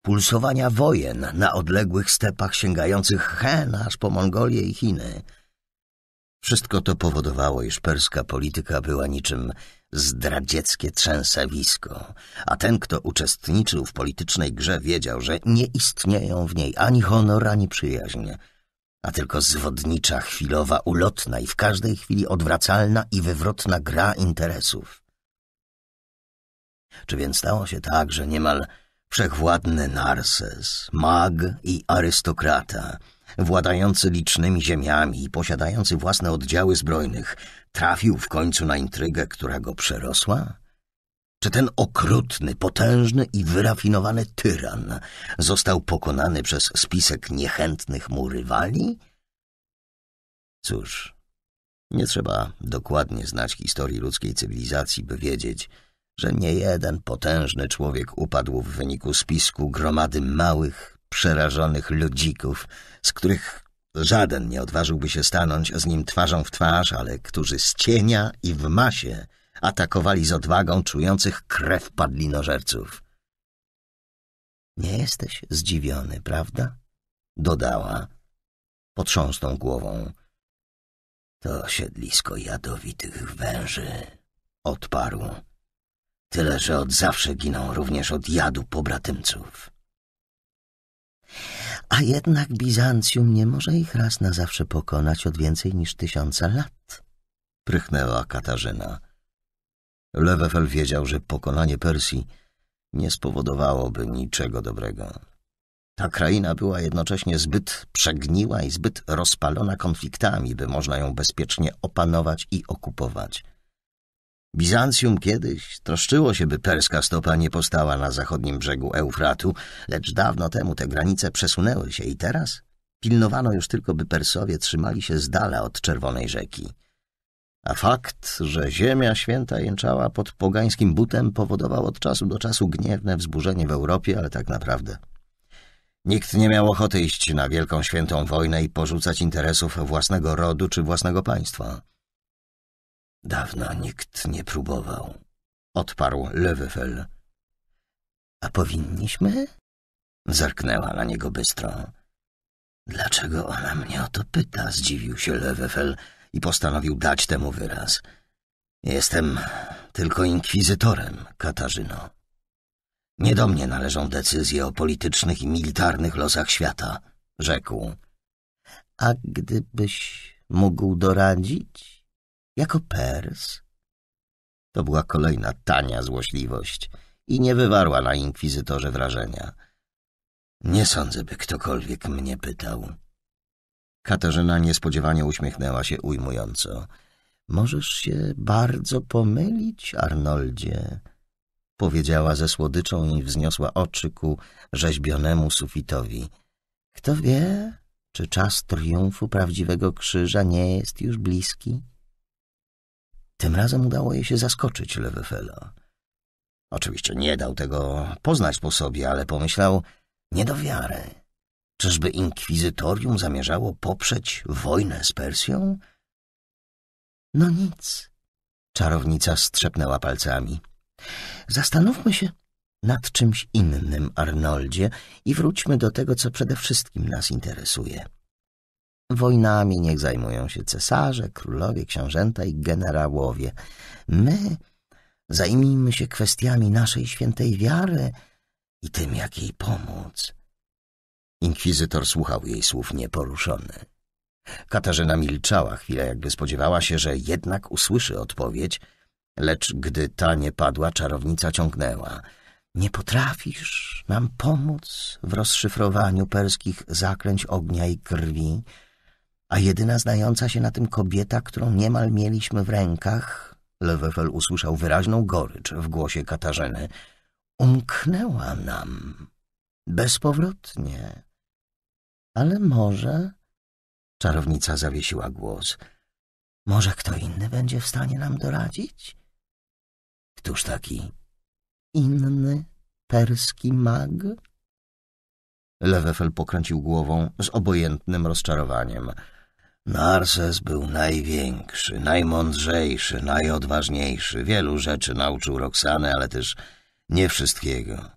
pulsowania wojen na odległych stepach sięgających hen aż po Mongolię i Chiny – wszystko to powodowało, iż perska polityka była niczym zdradzieckie trzęsawisko, a ten, kto uczestniczył w politycznej grze, wiedział, że nie istnieją w niej ani honor, ani przyjaźnie, a tylko zwodnicza, chwilowa, ulotna i w każdej chwili odwracalna i wywrotna gra interesów. Czy więc stało się tak, że niemal wszechwładny Narses, mag i arystokrata – władający licznymi ziemiami i posiadający własne oddziały zbrojnych, trafił w końcu na intrygę, która go przerosła? Czy ten okrutny, potężny i wyrafinowany tyran został pokonany przez spisek niechętnych mu rywali? Cóż, nie trzeba dokładnie znać historii ludzkiej cywilizacji, by wiedzieć, że nie jeden potężny człowiek upadł w wyniku spisku gromady małych, przerażonych ludzików z których żaden nie odważyłby się stanąć z nim twarzą w twarz, ale którzy z cienia i w masie atakowali z odwagą czujących krew padlinożerców. Nie jesteś zdziwiony, prawda? Dodała, potrząsnął głową. To siedlisko jadowitych węży, odparł. Tyle, że od zawsze giną również od jadu pobratymców a jednak Bizancjum nie może ich raz na zawsze pokonać od więcej niż tysiąca lat. Prychnęła Katarzyna. Lewefel wiedział, że pokonanie Persji nie spowodowałoby niczego dobrego. Ta kraina była jednocześnie zbyt przegniła i zbyt rozpalona konfliktami, by można ją bezpiecznie opanować i okupować – Bizancjum kiedyś troszczyło się, by perska stopa nie postała na zachodnim brzegu Eufratu, lecz dawno temu te granice przesunęły się i teraz pilnowano już tylko, by Persowie trzymali się z dala od Czerwonej Rzeki. A fakt, że Ziemia Święta jęczała pod pogańskim butem, powodował od czasu do czasu gniewne wzburzenie w Europie, ale tak naprawdę Nikt nie miał ochoty iść na wielką świętą wojnę i porzucać interesów własnego rodu czy własnego państwa. Dawno nikt nie próbował, odparł Lewefel. A powinniśmy? Zerknęła na niego bystro. Dlaczego ona mnie o to pyta? Zdziwił się Lewefel i postanowił dać temu wyraz. Jestem tylko inkwizytorem, Katarzyno. Nie do mnie należą decyzje o politycznych i militarnych losach świata, rzekł. A gdybyś mógł doradzić? jako Pers. To była kolejna tania złośliwość i nie wywarła na inkwizytorze wrażenia. Nie sądzę, by ktokolwiek mnie pytał. Katarzyna niespodziewanie uśmiechnęła się ujmująco. Możesz się bardzo pomylić, Arnoldzie, powiedziała ze słodyczą i wzniosła oczy ku rzeźbionemu sufitowi. Kto wie, czy czas triumfu prawdziwego krzyża nie jest już bliski? Tym razem udało jej się zaskoczyć Lewefela. Oczywiście nie dał tego poznać po sobie, ale pomyślał nie do wiary. Czyżby inkwizytorium zamierzało poprzeć wojnę z Persją? No nic. Czarownica strzepnęła palcami. Zastanówmy się nad czymś innym, Arnoldzie, i wróćmy do tego, co przede wszystkim nas interesuje. Wojnami niech zajmują się cesarze, królowie, książęta i generałowie. My zajmijmy się kwestiami naszej świętej wiary i tym, jak jej pomóc. Inkwizytor słuchał jej słów nieporuszony. Katarzyna milczała chwilę, jakby spodziewała się, że jednak usłyszy odpowiedź, lecz gdy ta nie padła, czarownica ciągnęła. Nie potrafisz nam pomóc w rozszyfrowaniu perskich zaklęć ognia i krwi, a jedyna znająca się na tym kobieta, którą niemal mieliśmy w rękach, Lewefel usłyszał wyraźną gorycz w głosie Katarzyny, umknęła nam. Bezpowrotnie. Ale może... Czarownica zawiesiła głos. Może kto inny będzie w stanie nam doradzić? Któż taki? Inny perski mag? Lewefel pokręcił głową z obojętnym rozczarowaniem. Narses był największy, najmądrzejszy, najodważniejszy. Wielu rzeczy nauczył Roxanę, ale też nie wszystkiego.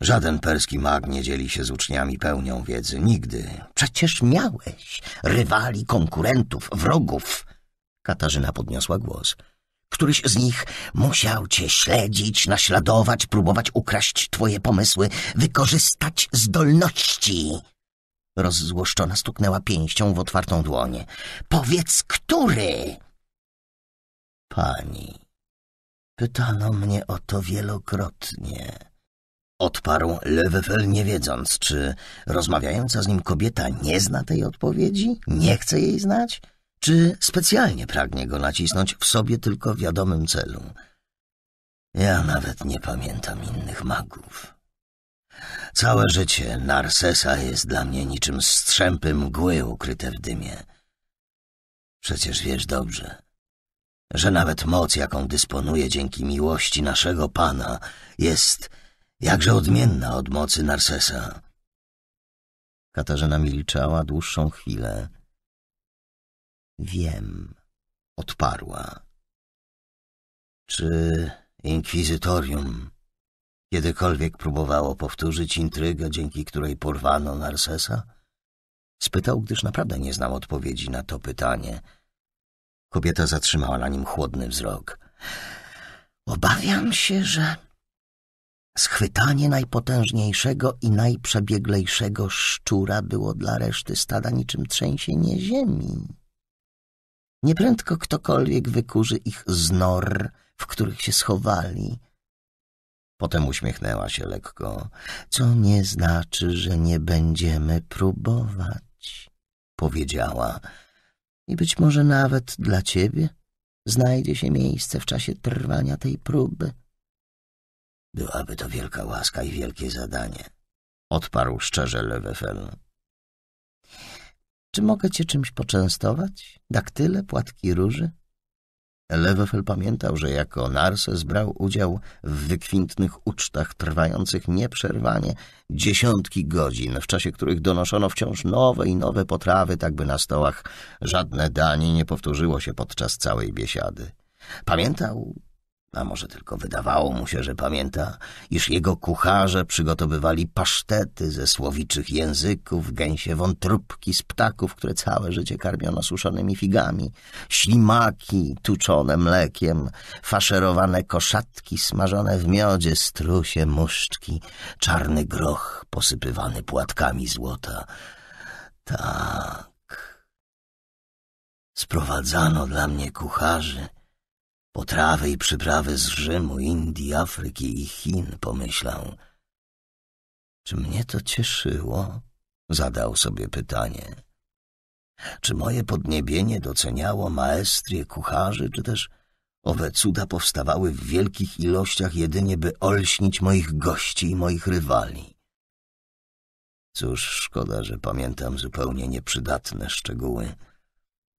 Żaden perski mag nie dzieli się z uczniami pełnią wiedzy. Nigdy. Przecież miałeś rywali, konkurentów, wrogów. Katarzyna podniosła głos. Któryś z nich musiał cię śledzić, naśladować, próbować ukraść twoje pomysły, wykorzystać zdolności. Rozzłoszczona stuknęła pięścią w otwartą dłonię. Powiedz, który? Pani, pytano mnie o to wielokrotnie. Odparł Lewefel, nie wiedząc, czy rozmawiająca z nim kobieta nie zna tej odpowiedzi, nie chce jej znać, czy specjalnie pragnie go nacisnąć w sobie tylko wiadomym celu. Ja nawet nie pamiętam innych magów. Całe życie Narsesa jest dla mnie niczym strzępy mgły ukryte w dymie. Przecież wiesz dobrze, że nawet moc, jaką dysponuje dzięki miłości naszego Pana, jest jakże odmienna od mocy Narsesa. Katarzyna milczała dłuższą chwilę. Wiem, odparła. Czy inkwizytorium kiedykolwiek próbowało powtórzyć intrygę, dzięki której porwano Narsesa? Spytał, gdyż naprawdę nie znał odpowiedzi na to pytanie. Kobieta zatrzymała na nim chłodny wzrok. Obawiam się, że schwytanie najpotężniejszego i najprzebieglejszego szczura było dla reszty stada niczym trzęsienie ziemi. Nieprędko ktokolwiek wykurzy ich z nor, w których się schowali – Potem uśmiechnęła się lekko, co nie znaczy, że nie będziemy próbować, powiedziała. I być może nawet dla ciebie znajdzie się miejsce w czasie trwania tej próby. Byłaby to wielka łaska i wielkie zadanie, odparł szczerze Lewefel. Czy mogę cię czymś poczęstować? Daktyle, płatki róży? Lewefel pamiętał, że jako Narses brał udział w wykwintnych ucztach trwających nieprzerwanie dziesiątki godzin, w czasie których donoszono wciąż nowe i nowe potrawy, tak by na stołach żadne danie nie powtórzyło się podczas całej biesiady. Pamiętał a może tylko wydawało mu się, że pamięta, iż jego kucharze przygotowywali pasztety ze słowiczych języków, gęsie wątróbki z ptaków, które całe życie karmiono suszonymi figami, ślimaki tuczone mlekiem, faszerowane koszatki smażone w miodzie, strusie, muszczki, czarny groch posypywany płatkami złota. Tak. Sprowadzano dla mnie kucharzy — Potrawy i przyprawy z Rzymu, Indii, Afryki i Chin, pomyślał. Czy mnie to cieszyło? Zadał sobie pytanie. Czy moje podniebienie doceniało maestrie kucharzy, czy też owe cuda powstawały w wielkich ilościach jedynie, by olśnić moich gości i moich rywali? Cóż, szkoda, że pamiętam zupełnie nieprzydatne szczegóły,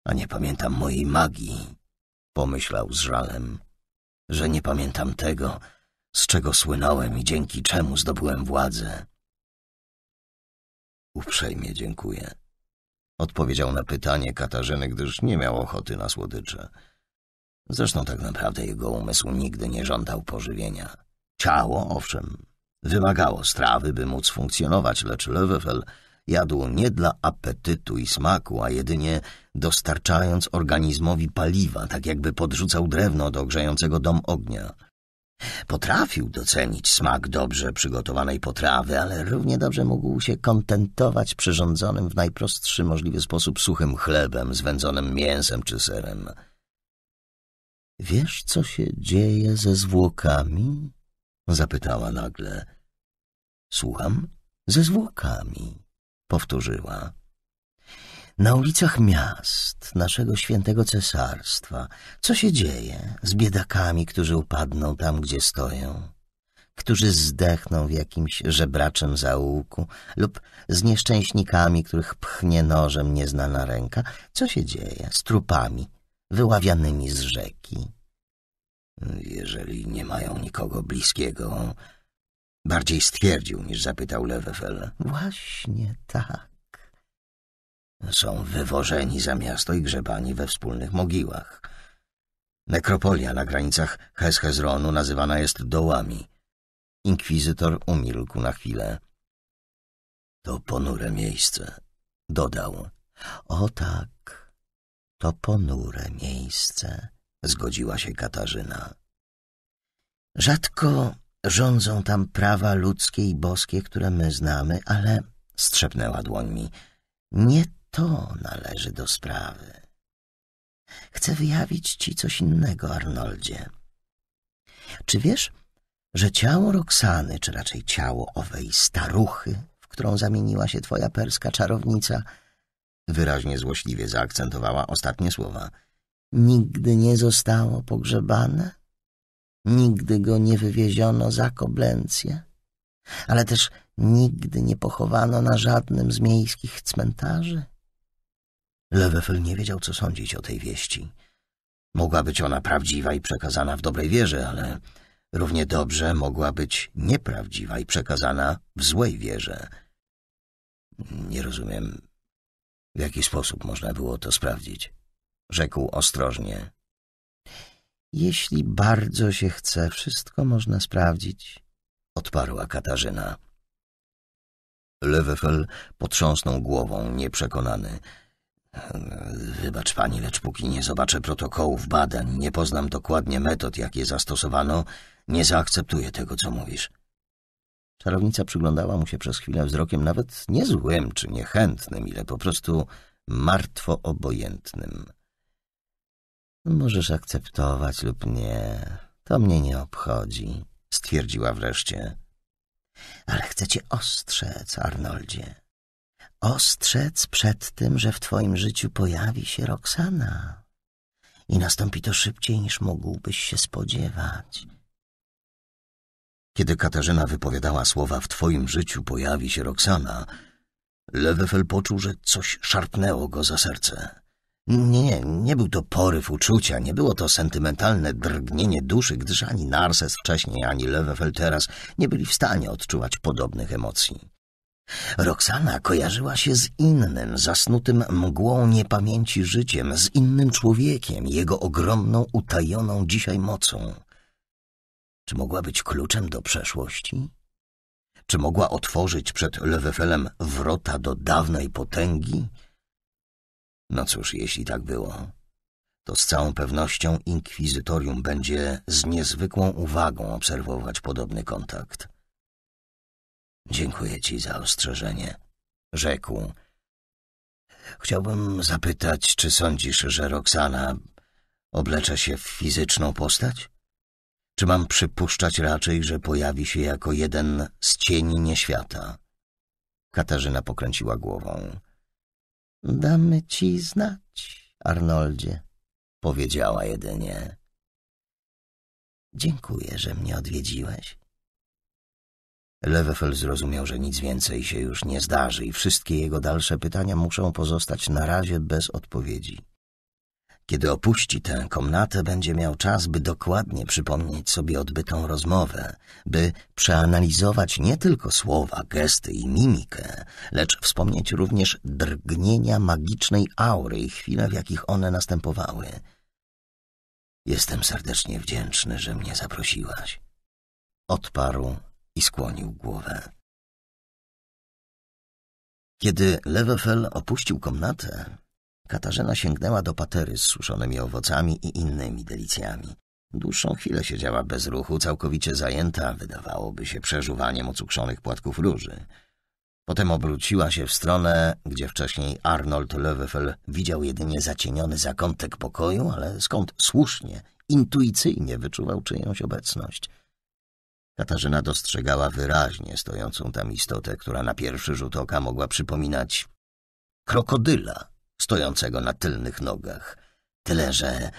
a nie pamiętam mojej magii pomyślał z żalem, że nie pamiętam tego, z czego słynąłem i dzięki czemu zdobyłem władzę. Uprzejmie dziękuję. Odpowiedział na pytanie Katarzyny, gdyż nie miał ochoty na słodycze. Zresztą tak naprawdę jego umysł nigdy nie żądał pożywienia. Ciało, owszem, wymagało strawy, by móc funkcjonować, lecz Lewefel jadł nie dla apetytu i smaku, a jedynie dostarczając organizmowi paliwa, tak jakby podrzucał drewno do grzejącego dom ognia. Potrafił docenić smak dobrze przygotowanej potrawy, ale równie dobrze mógł się kontentować przyrządzonym w najprostszy możliwy sposób suchym chlebem, zwędzonym mięsem czy serem. Wiesz, co się dzieje ze zwłokami? zapytała nagle. Słucham, ze zwłokami powtórzyła. Na ulicach miast naszego świętego cesarstwa, co się dzieje z biedakami, którzy upadną tam, gdzie stoją, którzy zdechną w jakimś żebraczym zaułku lub z nieszczęśnikami, których pchnie nożem nieznana ręka, co się dzieje z trupami wyławianymi z rzeki? Jeżeli nie mają nikogo bliskiego, Bardziej stwierdził niż zapytał Lewefel. Właśnie tak. Są wywożeni za miasto i grzebani we wspólnych mogiłach. Nekropolia na granicach Heshezronu nazywana jest dołami. Inkwizytor umilkł na chwilę. To ponure miejsce, dodał. O tak, to ponure miejsce, zgodziła się Katarzyna. Rzadko Rządzą tam prawa ludzkie i boskie, które my znamy, ale strzepnęła dłońmi. Nie to należy do sprawy. Chcę wyjawić ci coś innego, Arnoldzie. Czy wiesz, że ciało Roxany, czy raczej ciało owej staruchy, w którą zamieniła się twoja perska czarownica, wyraźnie złośliwie zaakcentowała ostatnie słowa, nigdy nie zostało pogrzebane? Nigdy go nie wywieziono za Koblencję, ale też nigdy nie pochowano na żadnym z miejskich cmentarzy. Lewefel nie wiedział, co sądzić o tej wieści. Mogła być ona prawdziwa i przekazana w dobrej wierze, ale równie dobrze mogła być nieprawdziwa i przekazana w złej wierze. Nie rozumiem, w jaki sposób można było to sprawdzić, rzekł ostrożnie, jeśli bardzo się chce, wszystko można sprawdzić, odparła Katarzyna. Lewefel potrząsnął głową, nieprzekonany. Wybacz pani, lecz póki nie zobaczę protokołów badań, nie poznam dokładnie metod, jakie zastosowano, nie zaakceptuję tego, co mówisz. Czarownica przyglądała mu się przez chwilę wzrokiem nawet niezłym czy niechętnym, ile po prostu martwo obojętnym. Możesz akceptować lub nie. To mnie nie obchodzi, stwierdziła wreszcie. Ale chcę cię ostrzec, Arnoldzie. Ostrzec przed tym, że w twoim życiu pojawi się Roxana. I nastąpi to szybciej, niż mógłbyś się spodziewać. Kiedy Katarzyna wypowiadała słowa w twoim życiu pojawi się Roxana, Lewefel poczuł, że coś szarpnęło go za serce. Nie, nie był to poryw uczucia, nie było to sentymentalne drgnienie duszy, gdyż ani Narses wcześniej, ani Lewefel teraz nie byli w stanie odczuwać podobnych emocji. Roxana kojarzyła się z innym, zasnutym mgłą niepamięci życiem, z innym człowiekiem, jego ogromną, utajoną dzisiaj mocą. Czy mogła być kluczem do przeszłości? Czy mogła otworzyć przed Lewefelem wrota do dawnej potęgi? No cóż, jeśli tak było, to z całą pewnością inkwizytorium będzie z niezwykłą uwagą obserwować podobny kontakt. Dziękuję ci za ostrzeżenie, rzekł. Chciałbym zapytać, czy sądzisz, że Roxana oblecza się w fizyczną postać? Czy mam przypuszczać raczej, że pojawi się jako jeden z cieni nieświata? Katarzyna pokręciła głową. Damy ci znać, Arnoldzie, powiedziała jedynie. Dziękuję, że mnie odwiedziłeś. Lewefel zrozumiał, że nic więcej się już nie zdarzy i wszystkie jego dalsze pytania muszą pozostać na razie bez odpowiedzi. Kiedy opuści tę komnatę, będzie miał czas, by dokładnie przypomnieć sobie odbytą rozmowę, by przeanalizować nie tylko słowa, gesty i mimikę, lecz wspomnieć również drgnienia magicznej aury i chwile, w jakich one następowały. Jestem serdecznie wdzięczny, że mnie zaprosiłaś. Odparł i skłonił głowę. Kiedy Lewefel opuścił komnatę, Katarzyna sięgnęła do patery z suszonymi owocami i innymi delicjami. Dłuższą chwilę siedziała bez ruchu, całkowicie zajęta, wydawałoby się, przeżuwaniem ocukrzonych płatków róży. Potem obróciła się w stronę, gdzie wcześniej Arnold Lewefel widział jedynie zacieniony zakątek pokoju, ale skąd słusznie, intuicyjnie wyczuwał czyjąś obecność. Katarzyna dostrzegała wyraźnie stojącą tam istotę, która na pierwszy rzut oka mogła przypominać krokodyla stojącego na tylnych nogach. Tyle, że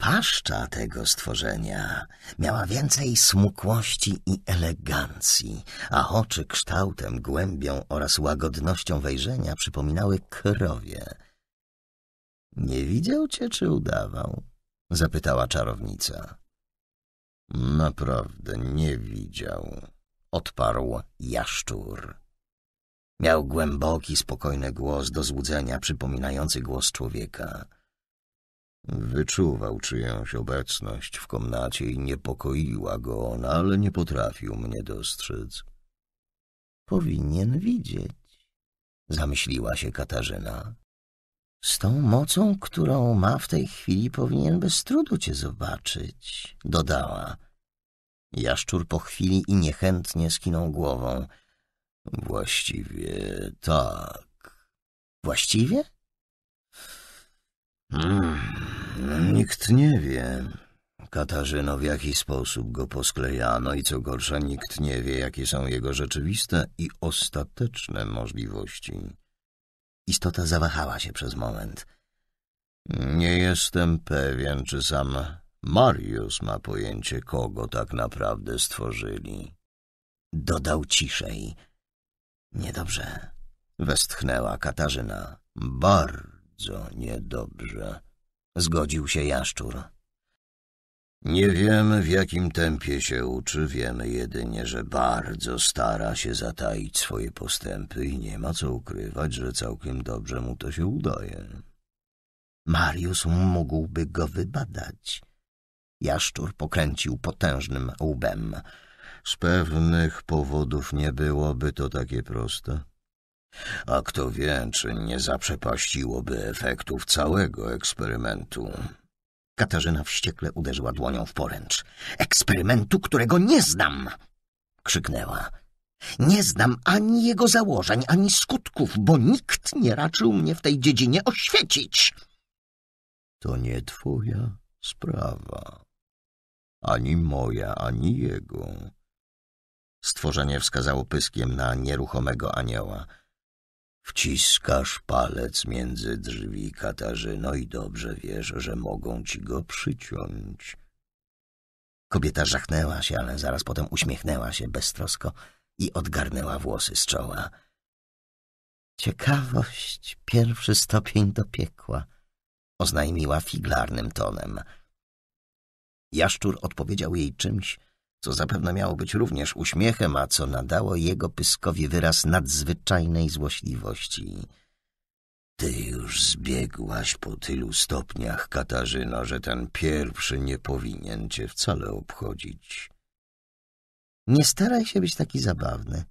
paszcza tego stworzenia miała więcej smukłości i elegancji, a oczy kształtem, głębią oraz łagodnością wejrzenia przypominały krowie. — Nie widział cię, czy udawał? — zapytała czarownica. — Naprawdę nie widział — odparł jaszczur. Miał głęboki, spokojny głos do złudzenia, przypominający głos człowieka. Wyczuwał czyjąś obecność w komnacie i niepokoiła go ona, ale nie potrafił mnie dostrzec. Powinien widzieć, zamyśliła się Katarzyna. Z tą mocą, którą ma w tej chwili, powinien bez trudu cię zobaczyć, dodała. Jaszczur po chwili i niechętnie skinął głową – Właściwie tak. Właściwie? Hmm, nikt nie wie, Katarzyno, w jaki sposób go posklejano i co gorsza, nikt nie wie, jakie są jego rzeczywiste i ostateczne możliwości. Istota zawahała się przez moment. Nie jestem pewien, czy sam Mariusz ma pojęcie, kogo tak naprawdę stworzyli. Dodał ciszej. Niedobrze, westchnęła Katarzyna. Bardzo niedobrze, zgodził się jaszczur. Nie wiemy, w jakim tempie się uczy, wiemy jedynie, że bardzo stara się zataić swoje postępy i nie ma co ukrywać, że całkiem dobrze mu to się udaje. Mariusz mógłby go wybadać. Jaszczur pokręcił potężnym łbem. Z pewnych powodów nie byłoby to takie proste. A kto wie, czy nie zaprzepaściłoby efektów całego eksperymentu. Katarzyna wściekle uderzyła dłonią w poręcz. Eksperymentu, którego nie znam! krzyknęła. Nie znam ani jego założeń, ani skutków, bo nikt nie raczył mnie w tej dziedzinie oświecić. To nie twoja sprawa. Ani moja, ani jego. Stworzenie wskazało pyskiem na nieruchomego anioła. Wciskasz palec między drzwi, Katarzyno, i dobrze wiesz, że mogą ci go przyciąć. Kobieta żachnęła się, ale zaraz potem uśmiechnęła się beztrosko i odgarnęła włosy z czoła. Ciekawość, pierwszy stopień do piekła, oznajmiła figlarnym tonem. Jaszczur odpowiedział jej czymś, co zapewne miało być również uśmiechem, a co nadało jego pyskowi wyraz nadzwyczajnej złośliwości. Ty już zbiegłaś po tylu stopniach, Katarzyno, że ten pierwszy nie powinien cię wcale obchodzić. Nie staraj się być taki zabawny.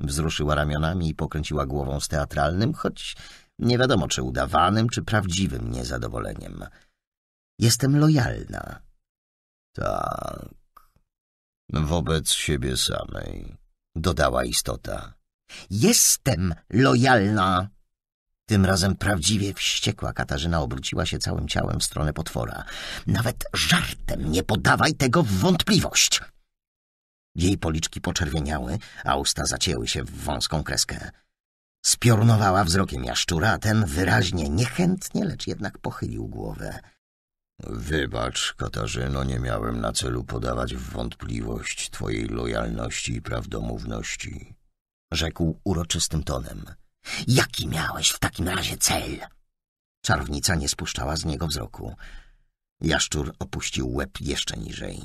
Wzruszyła ramionami i pokręciła głową z teatralnym, choć nie wiadomo czy udawanym, czy prawdziwym niezadowoleniem. Jestem lojalna. Tak, Wobec siebie samej, dodała istota. Jestem lojalna! Tym razem prawdziwie wściekła Katarzyna obróciła się całym ciałem w stronę potwora. Nawet żartem nie podawaj tego w wątpliwość! Jej policzki poczerwieniały, a usta zacięły się w wąską kreskę. Spiornowała wzrokiem jaszczura, a ten wyraźnie, niechętnie, lecz jednak pochylił głowę. Wybacz, Katarzyno, nie miałem na celu podawać w wątpliwość twojej lojalności i prawdomówności, rzekł uroczystym tonem. Jaki miałeś w takim razie cel? Czarownica nie spuszczała z niego wzroku. Jaszczur opuścił łeb jeszcze niżej.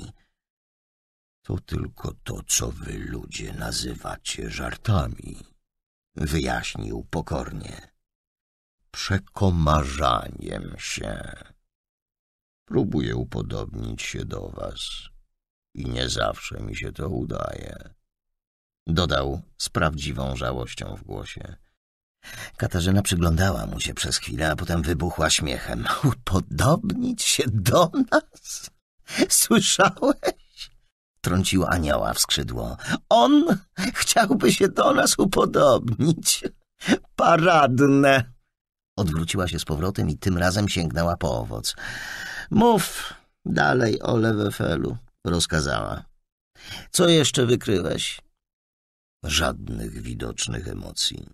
To tylko to, co wy ludzie nazywacie żartami, wyjaśnił pokornie. Przekomarzaniem się. Próbuję upodobnić się do was i nie zawsze mi się to udaje. Dodał z prawdziwą żałością w głosie. Katarzyna przyglądała mu się przez chwilę, a potem wybuchła śmiechem. Upodobnić się do nas? Słyszałeś? Trąciła anioła w skrzydło. On chciałby się do nas upodobnić. Paradne! Odwróciła się z powrotem i tym razem sięgnęła po owoc. Mów dalej o Lewefelu, rozkazała. Co jeszcze wykryłeś? Żadnych widocznych emocji,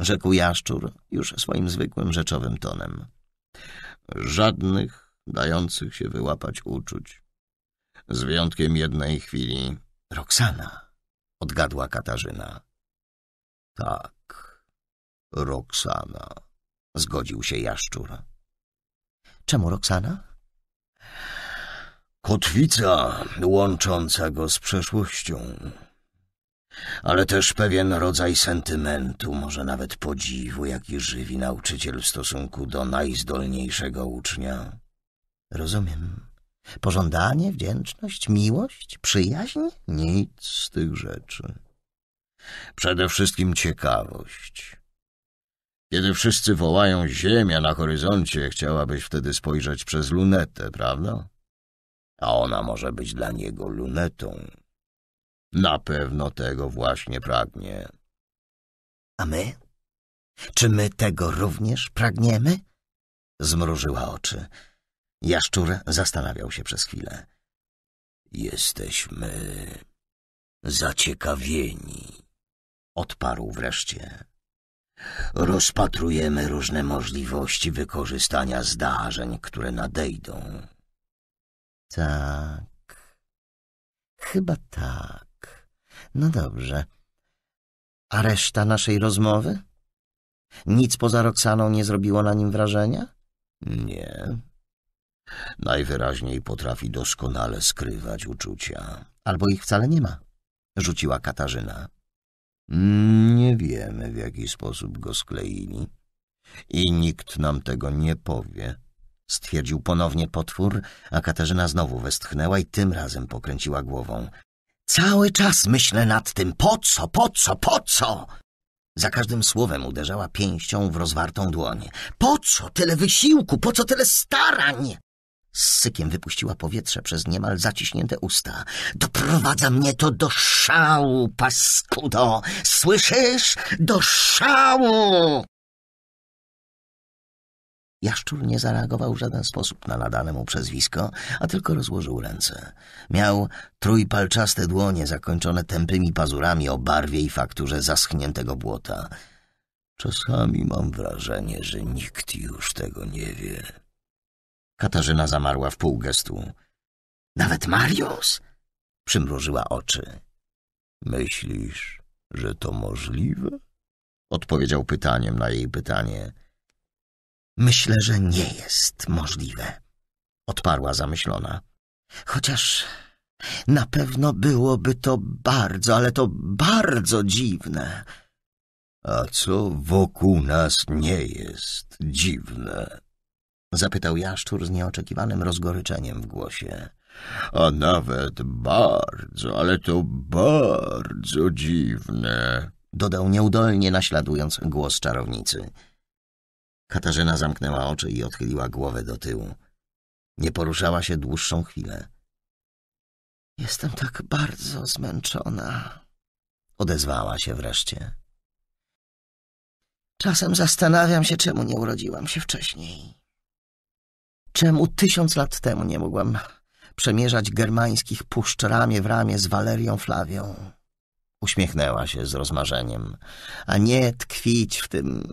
rzekł jaszczur już swoim zwykłym rzeczowym tonem. Żadnych dających się wyłapać uczuć. Z wyjątkiem jednej chwili. Roxana, odgadła Katarzyna. Tak, Roxana, zgodził się jaszczur. Czemu Roxana? Kotwica łącząca go z przeszłością, ale też pewien rodzaj sentymentu, może nawet podziwu, jaki żywi nauczyciel w stosunku do najzdolniejszego ucznia. Rozumiem. Pożądanie, wdzięczność, miłość, przyjaźń? Nic z tych rzeczy. Przede wszystkim ciekawość. Kiedy wszyscy wołają Ziemia na horyzoncie, chciałabyś wtedy spojrzeć przez lunetę, prawda? A ona może być dla niego lunetą. Na pewno tego właśnie pragnie. A my? Czy my tego również pragniemy? Zmrużyła oczy. Jaszczur zastanawiał się przez chwilę. Jesteśmy zaciekawieni, odparł wreszcie. Rozpatrujemy różne możliwości wykorzystania zdarzeń, które nadejdą. Tak. Chyba tak. No dobrze. A reszta naszej rozmowy? Nic poza Roxaną nie zrobiło na nim wrażenia? Nie. Najwyraźniej potrafi doskonale skrywać uczucia. Albo ich wcale nie ma, rzuciła Katarzyna. Mm, nie wiemy, w jaki sposób go skleili. I nikt nam tego nie powie. Stwierdził ponownie potwór, a Katarzyna znowu westchnęła i tym razem pokręciła głową. Cały czas myślę nad tym, po co, po co, po co? Za każdym słowem uderzała pięścią w rozwartą dłoń. Po co tyle wysiłku, po co tyle starań? Z sykiem wypuściła powietrze przez niemal zaciśnięte usta. Doprowadza mnie to do szału, paskudo! Słyszysz? Do szału! Jaszczur nie zareagował w żaden sposób na nadane mu przezwisko, a tylko rozłożył ręce. Miał trójpalczaste dłonie zakończone tępymi pazurami o barwie i fakturze zaschniętego błota. Czasami mam wrażenie, że nikt już tego nie wie. Katarzyna zamarła w pół gestu. Nawet Marius? Przymrużyła oczy. Myślisz, że to możliwe? Odpowiedział pytaniem na jej pytanie. Myślę, że nie jest możliwe. Odparła zamyślona. Chociaż na pewno byłoby to bardzo, ale to bardzo dziwne. A co wokół nas nie jest dziwne? Zapytał jaszczur z nieoczekiwanym rozgoryczeniem w głosie. A nawet bardzo, ale to bardzo dziwne. Dodał nieudolnie, naśladując głos czarownicy. Katarzyna zamknęła oczy i odchyliła głowę do tyłu. Nie poruszała się dłuższą chwilę. Jestem tak bardzo zmęczona, odezwała się wreszcie. Czasem zastanawiam się, czemu nie urodziłam się wcześniej. Czemu tysiąc lat temu nie mogłam przemierzać germańskich puszcz ramię w ramię z Walerią Flawią? Uśmiechnęła się z rozmarzeniem. A nie tkwić w tym...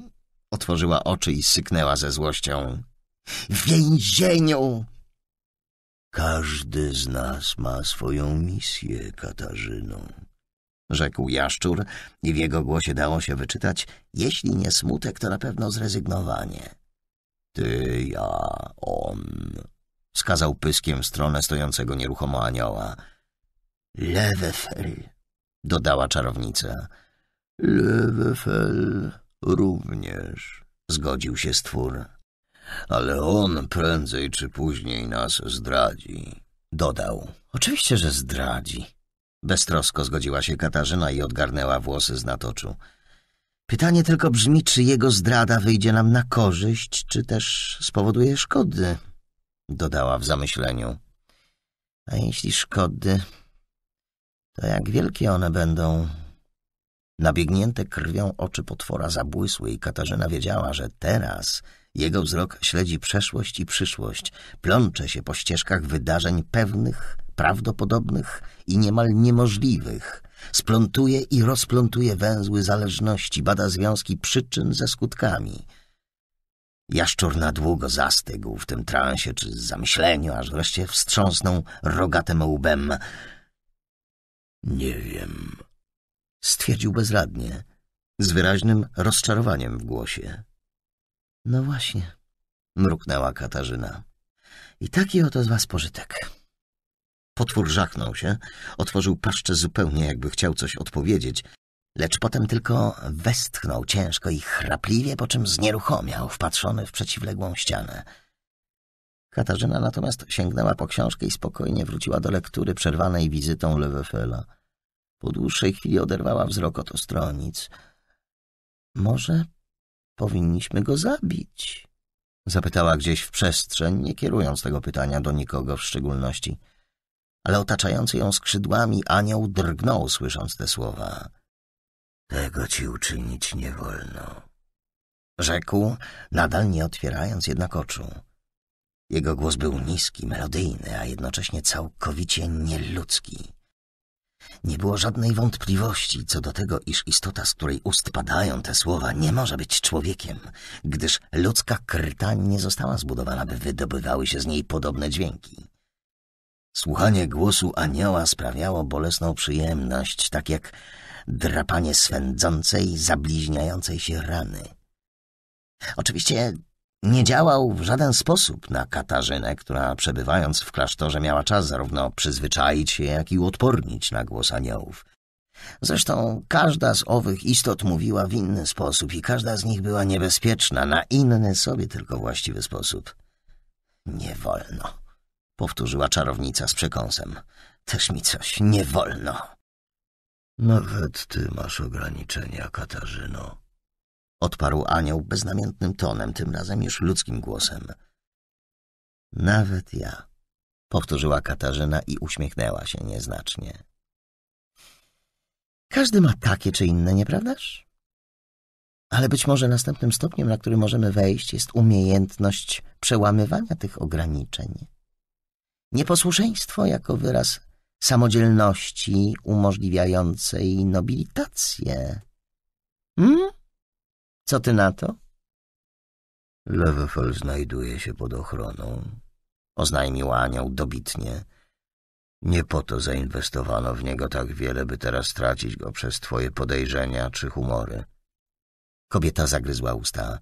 Otworzyła oczy i syknęła ze złością. W więzieniu! Każdy z nas ma swoją misję, Katarzyną, rzekł jaszczur i w jego głosie dało się wyczytać, jeśli nie smutek, to na pewno zrezygnowanie. Ty, ja, on. skazał pyskiem w stronę stojącego nieruchomo anioła. Lewefel, dodała czarownica. Lewefel również, zgodził się stwór. Ale on prędzej czy później nas zdradzi, dodał. Oczywiście, że zdradzi. Beztrosko zgodziła się Katarzyna i odgarnęła włosy z natoczu. Pytanie tylko brzmi, czy jego zdrada wyjdzie nam na korzyść, czy też spowoduje szkody, dodała w zamyśleniu. A jeśli szkody, to jak wielkie one będą? Nabiegnięte krwią oczy potwora zabłysły i Katarzyna wiedziała, że teraz jego wzrok śledzi przeszłość i przyszłość, plącze się po ścieżkach wydarzeń pewnych, prawdopodobnych i niemal niemożliwych – Splątuje i rozplątuje węzły zależności, bada związki przyczyn ze skutkami. Jaszczur na długo zastygł w tym transie czy zamyśleniu, aż wreszcie wstrząsnął rogatym łbem. Nie wiem, stwierdził bezradnie, z wyraźnym rozczarowaniem w głosie. No właśnie, mruknęła Katarzyna. I taki oto z was pożytek. Potwór żachnął się, otworzył paszczę zupełnie jakby chciał coś odpowiedzieć, lecz potem tylko westchnął ciężko i chrapliwie, po czym znieruchomiał, wpatrzony w przeciwległą ścianę. Katarzyna natomiast sięgnęła po książkę i spokojnie wróciła do lektury przerwanej wizytą Lewefela. Po dłuższej chwili oderwała wzrok od stronic. Może powinniśmy go zabić? Zapytała gdzieś w przestrzeń, nie kierując tego pytania do nikogo w szczególności ale otaczający ją skrzydłami anioł drgnął, słysząc te słowa. Tego ci uczynić nie wolno. Rzekł, nadal nie otwierając jednak oczu. Jego głos był niski, melodyjny, a jednocześnie całkowicie nieludzki. Nie było żadnej wątpliwości co do tego, iż istota, z której ust padają te słowa, nie może być człowiekiem, gdyż ludzka krtań nie została zbudowana, by wydobywały się z niej podobne dźwięki. Słuchanie głosu anioła sprawiało bolesną przyjemność, tak jak drapanie swędzącej, zabliźniającej się rany. Oczywiście nie działał w żaden sposób na Katarzynę, która przebywając w klasztorze miała czas zarówno przyzwyczaić się, jak i odpornić na głos aniołów. Zresztą każda z owych istot mówiła w inny sposób i każda z nich była niebezpieczna na inny sobie tylko właściwy sposób. Nie wolno powtórzyła czarownica z przekąsem. Też mi coś nie wolno. Nawet ty masz ograniczenia, Katarzyno. Odparł anioł beznamiętnym tonem, tym razem już ludzkim głosem. Nawet ja, powtórzyła Katarzyna i uśmiechnęła się nieznacznie. Każdy ma takie czy inne, nieprawdaż? Ale być może następnym stopniem, na który możemy wejść, jest umiejętność przełamywania tych ograniczeń. Nieposłuszeństwo jako wyraz samodzielności umożliwiającej nobilitację. Hmm? Co ty na to? Lewefel znajduje się pod ochroną, oznajmił anioł dobitnie. Nie po to zainwestowano w niego tak wiele, by teraz stracić go przez twoje podejrzenia czy humory. Kobieta zagryzła usta.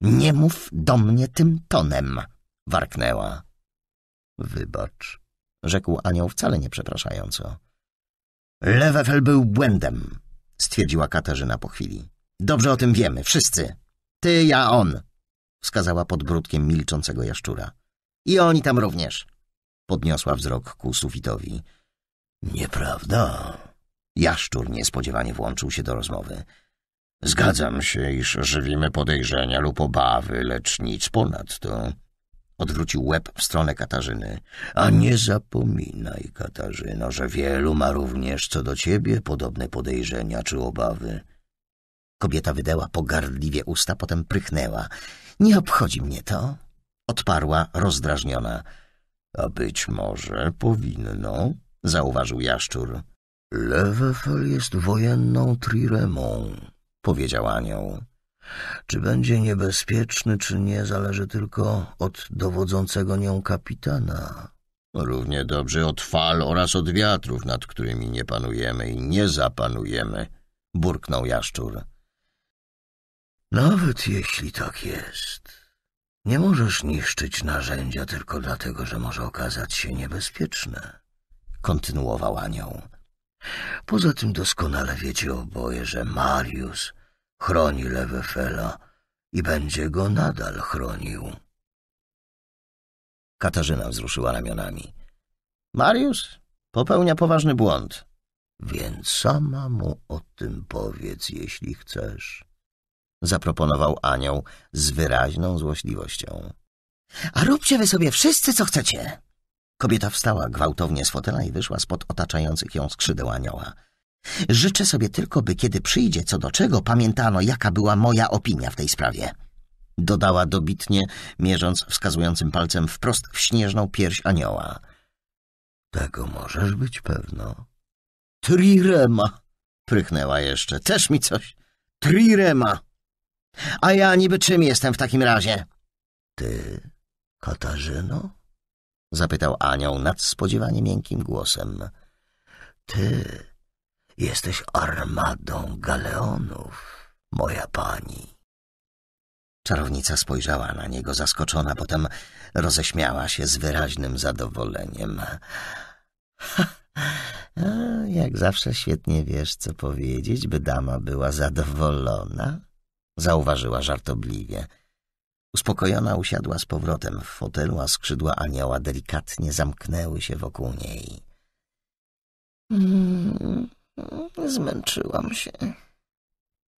Nie mów do mnie tym tonem, warknęła. Wybacz, rzekł anioł wcale nie przepraszająco. Lewefel był błędem, stwierdziła Katarzyna po chwili. Dobrze o tym wiemy, wszyscy. Ty, ja, on, wskazała podbródkiem milczącego jaszczura. I oni tam również, podniosła wzrok ku sufitowi. Nieprawda. Jaszczur niespodziewanie włączył się do rozmowy. Zgadzam się, iż żywimy podejrzenia lub obawy, lecz nic ponadto. Odwrócił łeb w stronę Katarzyny. A nie zapominaj, Katarzyno, że wielu ma również co do ciebie podobne podejrzenia czy obawy. Kobieta wydała pogardliwie usta, potem prychnęła. Nie obchodzi mnie to. Odparła rozdrażniona. A być może powinno, zauważył Jaszczur. Lewefel jest wojenną triremą, powiedział anioł. Czy będzie niebezpieczny, czy nie, zależy tylko od dowodzącego nią kapitana. Równie dobrze od fal oraz od wiatrów, nad którymi nie panujemy i nie zapanujemy, burknął jaszczur. Nawet jeśli tak jest, nie możesz niszczyć narzędzia tylko dlatego, że może okazać się niebezpieczne, kontynuował anioł. Poza tym doskonale wiecie oboje, że Mariusz Chroni Lewefela i będzie go nadal chronił. Katarzyna wzruszyła ramionami. Mariusz popełnia poważny błąd. Więc sama mu o tym powiedz, jeśli chcesz. Zaproponował anioł z wyraźną złośliwością. A róbcie wy sobie wszyscy, co chcecie. Kobieta wstała gwałtownie z fotela i wyszła spod otaczających ją skrzydeł anioła. Życzę sobie tylko, by kiedy przyjdzie co do czego, pamiętano, jaka była moja opinia w tej sprawie. Dodała dobitnie, mierząc wskazującym palcem wprost w śnieżną pierś anioła. Tego możesz być pewno. Trirema! Prychnęła jeszcze. Też mi coś. Trirema! A ja niby czym jestem w takim razie? Ty, Katarzyno? Zapytał anioł nad spodziewanie miękkim głosem. Ty Jesteś armadą galeonów, moja pani. Czarownica spojrzała na niego zaskoczona, potem roześmiała się z wyraźnym zadowoleniem. Ha, jak zawsze świetnie wiesz, co powiedzieć, by dama była zadowolona, zauważyła żartobliwie. Uspokojona usiadła z powrotem w fotelu, a skrzydła anioła delikatnie zamknęły się wokół niej. Mm. Zmęczyłam się.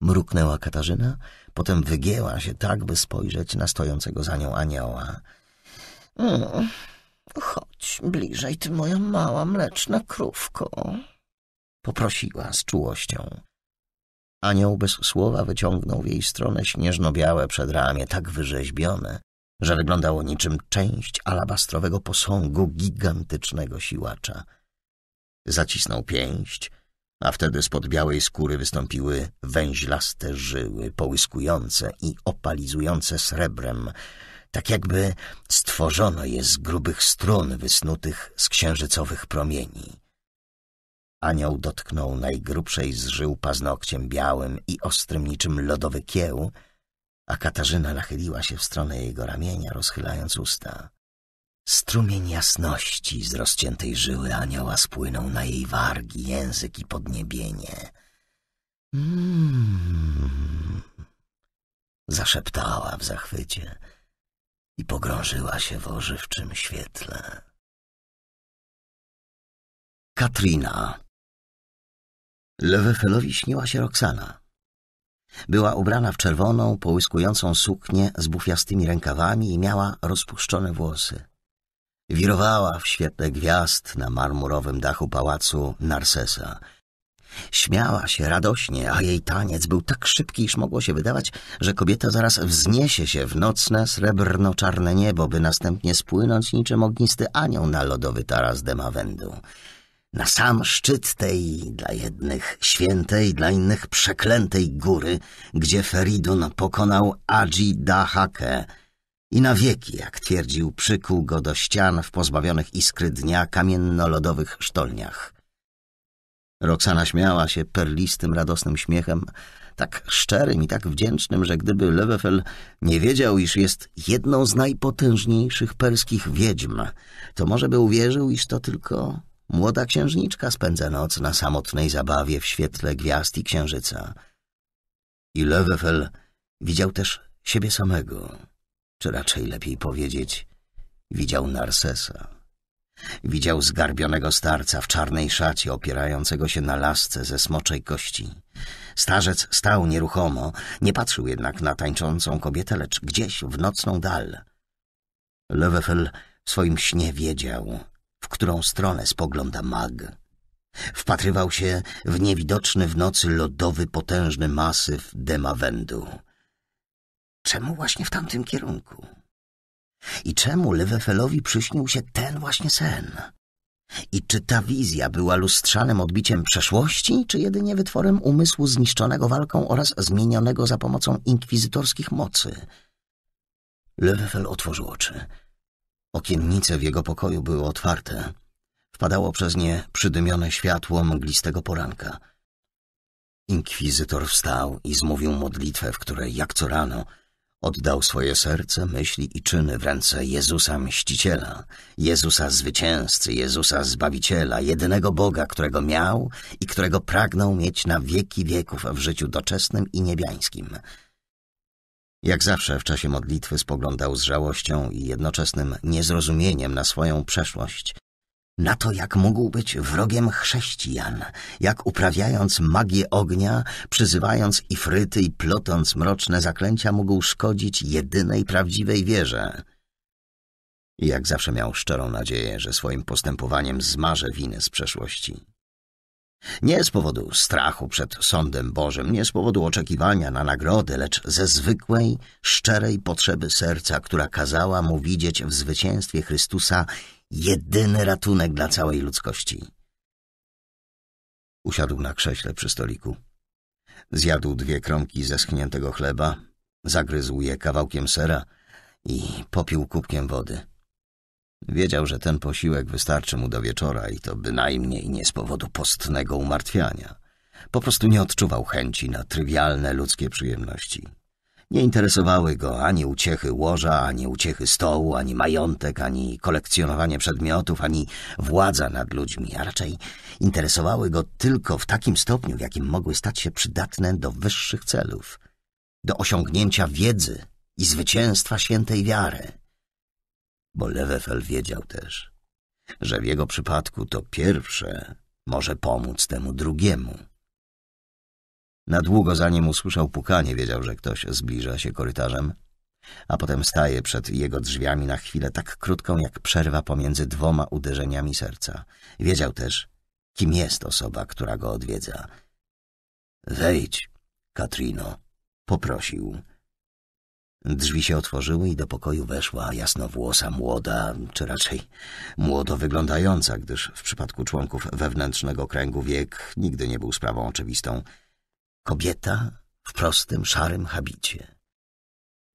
Mruknęła Katarzyna, potem wygięła się tak, by spojrzeć na stojącego za nią anioła. Mm, chodź bliżej, ty moja mała mleczna krówko. Poprosiła z czułością. Anioł bez słowa wyciągnął w jej stronę śnieżno-białe przedramię, tak wyrzeźbione, że wyglądało niczym część alabastrowego posągu gigantycznego siłacza. Zacisnął pięść, a wtedy spod białej skóry wystąpiły węźlaste żyły, połyskujące i opalizujące srebrem, tak jakby stworzono je z grubych strun wysnutych z księżycowych promieni. Anioł dotknął najgrubszej z żył paznokciem białym i ostrym niczym lodowy kieł, a Katarzyna nachyliła się w stronę jego ramienia, rozchylając usta. Strumień jasności z rozciętej żyły anioła spłynął na jej wargi, język i podniebienie. Mmm, zaszeptała w zachwycie i pogrążyła się w ożywczym świetle. Katrina Lewefelowi śniła się Roxana. Była ubrana w czerwoną, połyskującą suknię z bufiastymi rękawami i miała rozpuszczone włosy. Wirowała w świetle gwiazd na marmurowym dachu pałacu Narsesa. Śmiała się radośnie, a jej taniec był tak szybki, iż mogło się wydawać, że kobieta zaraz wzniesie się w nocne, srebrno-czarne niebo, by następnie spłynąć niczym ognisty anioł na lodowy taras Demawendu. Na sam szczyt tej, dla jednych świętej, dla innych przeklętej góry, gdzie Feridun pokonał Adji Dahake, i na wieki, jak twierdził, przykuł go do ścian w pozbawionych iskry dnia kamienno-lodowych sztolniach. Roxana śmiała się perlistym, radosnym śmiechem, tak szczerym i tak wdzięcznym, że gdyby Lewefel nie wiedział, iż jest jedną z najpotężniejszych perskich wiedźm, to może by uwierzył, iż to tylko młoda księżniczka spędza noc na samotnej zabawie w świetle gwiazd i księżyca. I Lewefel widział też siebie samego czy raczej lepiej powiedzieć, widział Narsesa. Widział zgarbionego starca w czarnej szacie opierającego się na lasce ze smoczej kości. Starzec stał nieruchomo, nie patrzył jednak na tańczącą kobietę, lecz gdzieś w nocną dal. Lewefel w swoim śnie wiedział, w którą stronę spogląda mag. Wpatrywał się w niewidoczny w nocy lodowy potężny masyw Demawendu. Czemu właśnie w tamtym kierunku? I czemu Lewefelowi przyśnił się ten właśnie sen? I czy ta wizja była lustrzanym odbiciem przeszłości, czy jedynie wytworem umysłu zniszczonego walką oraz zmienionego za pomocą inkwizytorskich mocy? Lewefel otworzył oczy. Okiennice w jego pokoju były otwarte. Wpadało przez nie przydymione światło mglistego poranka. Inkwizytor wstał i zmówił modlitwę, w której, jak co rano, Oddał swoje serce, myśli i czyny w ręce Jezusa Mściciela, Jezusa Zwycięzcy, Jezusa Zbawiciela, jedynego Boga, którego miał i którego pragnął mieć na wieki wieków w życiu doczesnym i niebiańskim. Jak zawsze w czasie modlitwy spoglądał z żałością i jednoczesnym niezrozumieniem na swoją przeszłość, na to, jak mógł być wrogiem chrześcijan, jak uprawiając magię ognia, przyzywając ifryty i plotąc mroczne zaklęcia, mógł szkodzić jedynej prawdziwej wierze. I jak zawsze miał szczerą nadzieję, że swoim postępowaniem zmaże winę z przeszłości. Nie z powodu strachu przed sądem Bożym, nie z powodu oczekiwania na nagrodę, lecz ze zwykłej, szczerej potrzeby serca, która kazała mu widzieć w zwycięstwie Chrystusa jedyny ratunek dla całej ludzkości. Usiadł na krześle przy stoliku. Zjadł dwie kromki zeschniętego chleba, zagryzł je kawałkiem sera i popił kubkiem wody. Wiedział, że ten posiłek wystarczy mu do wieczora i to bynajmniej nie z powodu postnego umartwiania. Po prostu nie odczuwał chęci na trywialne ludzkie przyjemności. Nie interesowały go ani uciechy łoża, ani uciechy stołu, ani majątek, ani kolekcjonowanie przedmiotów, ani władza nad ludźmi, a raczej interesowały go tylko w takim stopniu, w jakim mogły stać się przydatne do wyższych celów, do osiągnięcia wiedzy i zwycięstwa świętej wiary. Bo Lewefel wiedział też, że w jego przypadku to pierwsze może pomóc temu drugiemu. Na długo zanim usłyszał pukanie, wiedział, że ktoś zbliża się korytarzem, a potem staje przed jego drzwiami na chwilę tak krótką, jak przerwa pomiędzy dwoma uderzeniami serca. Wiedział też, kim jest osoba, która go odwiedza. Wejdź, Katrino, poprosił. Drzwi się otworzyły i do pokoju weszła jasnowłosa, młoda, czy raczej młodo wyglądająca, gdyż w przypadku członków wewnętrznego kręgu wiek nigdy nie był sprawą oczywistą. Kobieta w prostym, szarym habicie.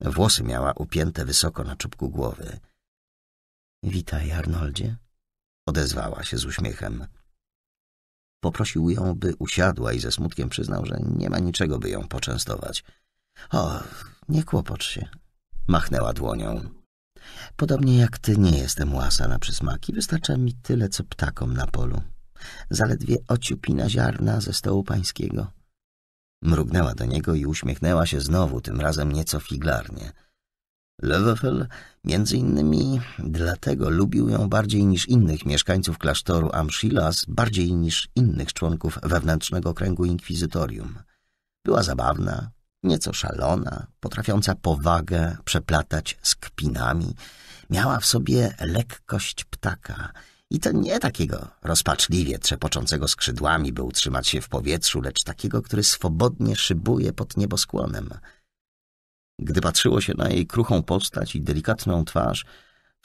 Włosy miała upięte wysoko na czubku głowy. Witaj, Arnoldzie, odezwała się z uśmiechem. Poprosił ją, by usiadła i ze smutkiem przyznał, że nie ma niczego, by ją poczęstować. O, nie kłopocz się, machnęła dłonią. Podobnie jak ty nie jestem łasa na przysmaki, wystarcza mi tyle, co ptakom na polu. Zaledwie ociupina ziarna ze stołu pańskiego. Mrugnęła do niego i uśmiechnęła się znowu, tym razem nieco figlarnie. Lewefel między innymi dlatego lubił ją bardziej niż innych mieszkańców klasztoru Amshilas, bardziej niż innych członków wewnętrznego kręgu inkwizytorium. Była zabawna, nieco szalona, potrafiąca powagę przeplatać z kpinami. Miała w sobie lekkość ptaka – i to nie takiego rozpaczliwie trzepoczącego skrzydłami, by utrzymać się w powietrzu, lecz takiego, który swobodnie szybuje pod nieboskłonem. Gdy patrzyło się na jej kruchą postać i delikatną twarz,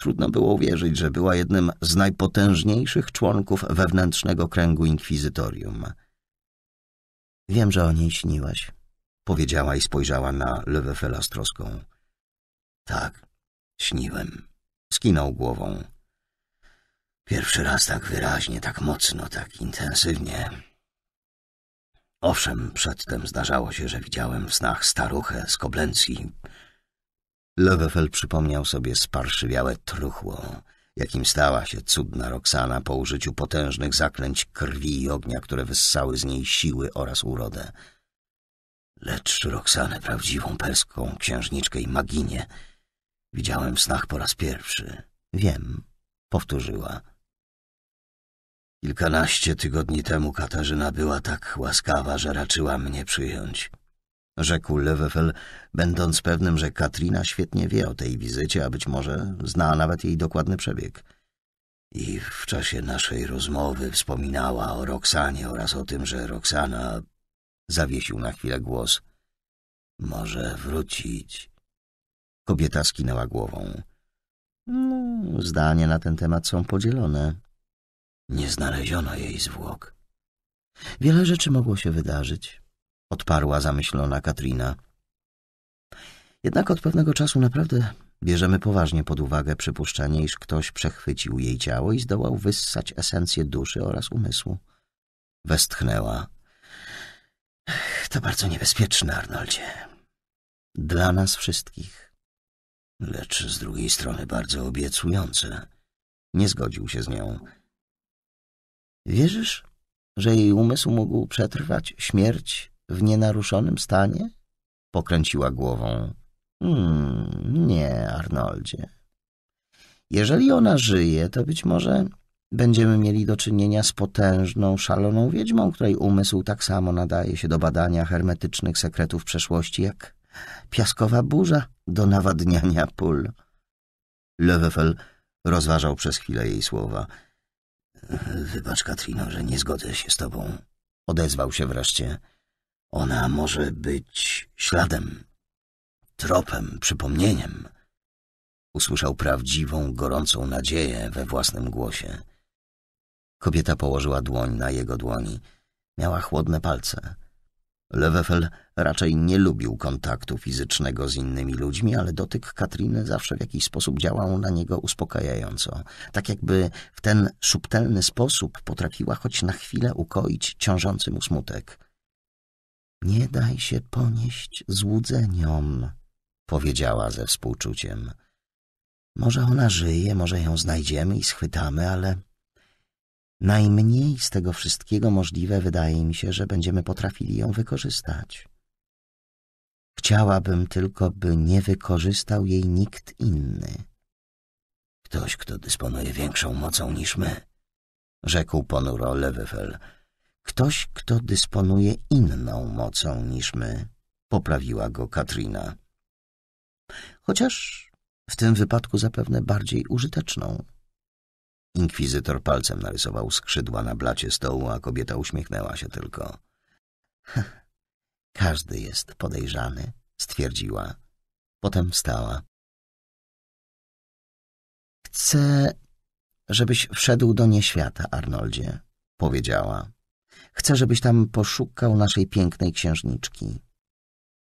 trudno było uwierzyć, że była jednym z najpotężniejszych członków wewnętrznego kręgu inkwizytorium. Wiem, że o niej śniłaś, powiedziała i spojrzała na Lewefela z troską. Tak, śniłem. Skinął głową. Pierwszy raz tak wyraźnie, tak mocno, tak intensywnie. Owszem, przedtem zdarzało się, że widziałem w snach staruchę z Koblencji. Lewefel przypomniał sobie sparszywiałe truchło, jakim stała się cudna Roxana po użyciu potężnych zaklęć krwi i ognia, które wyssały z niej siły oraz urodę. Lecz Roxanę, prawdziwą perską księżniczkę i maginię, widziałem w snach po raz pierwszy. Wiem, powtórzyła. Kilkanaście tygodni temu Katarzyna była tak łaskawa, że raczyła mnie przyjąć. Rzekł Lewefel, będąc pewnym, że Katrina świetnie wie o tej wizycie, a być może zna nawet jej dokładny przebieg. I w czasie naszej rozmowy wspominała o Roxanie oraz o tym, że Roxana zawiesił na chwilę głos. Może wrócić. Kobieta skinęła głową. No, zdania na ten temat są podzielone. Nie znaleziono jej zwłok. Wiele rzeczy mogło się wydarzyć, odparła zamyślona Katrina. Jednak od pewnego czasu naprawdę bierzemy poważnie pod uwagę przypuszczenie, iż ktoś przechwycił jej ciało i zdołał wyssać esencję duszy oraz umysłu. Westchnęła. To bardzo niebezpieczne, Arnoldzie. Dla nas wszystkich. Lecz z drugiej strony bardzo obiecujące. Nie zgodził się z nią. Wierzysz, że jej umysł mógł przetrwać śmierć w nienaruszonym stanie? Pokręciła głową. Hmm, nie, Arnoldzie. Jeżeli ona żyje, to być może będziemy mieli do czynienia z potężną, szaloną wiedźmą, której umysł tak samo nadaje się do badania hermetycznych sekretów przeszłości, jak piaskowa burza do nawadniania pól. Lewefel rozważał przez chwilę jej słowa – Wybacz, Katrino, że nie zgodzę się z tobą. Odezwał się wreszcie. Ona może być śladem, tropem, przypomnieniem. Usłyszał prawdziwą, gorącą nadzieję we własnym głosie. Kobieta położyła dłoń na jego dłoni. Miała chłodne palce. Lewefel raczej nie lubił kontaktu fizycznego z innymi ludźmi, ale dotyk Katriny zawsze w jakiś sposób działał na niego uspokajająco. Tak jakby w ten subtelny sposób potrafiła choć na chwilę ukoić ciążący mu smutek. Nie daj się ponieść złudzeniom, powiedziała ze współczuciem. Może ona żyje, może ją znajdziemy i schwytamy, ale najmniej z tego wszystkiego możliwe wydaje mi się, że będziemy potrafili ją wykorzystać. Chciałabym tylko, by nie wykorzystał jej nikt inny. Ktoś, kto dysponuje większą mocą niż my, rzekł ponuro Lewefel. Ktoś, kto dysponuje inną mocą niż my, poprawiła go Katrina. Chociaż w tym wypadku zapewne bardziej użyteczną. Inkwizytor palcem narysował skrzydła na blacie stołu, a kobieta uśmiechnęła się tylko. — Każdy jest podejrzany — stwierdziła. Potem wstała. — Chcę, żebyś wszedł do nieświata, Arnoldzie — powiedziała. — Chcę, żebyś tam poszukał naszej pięknej księżniczki.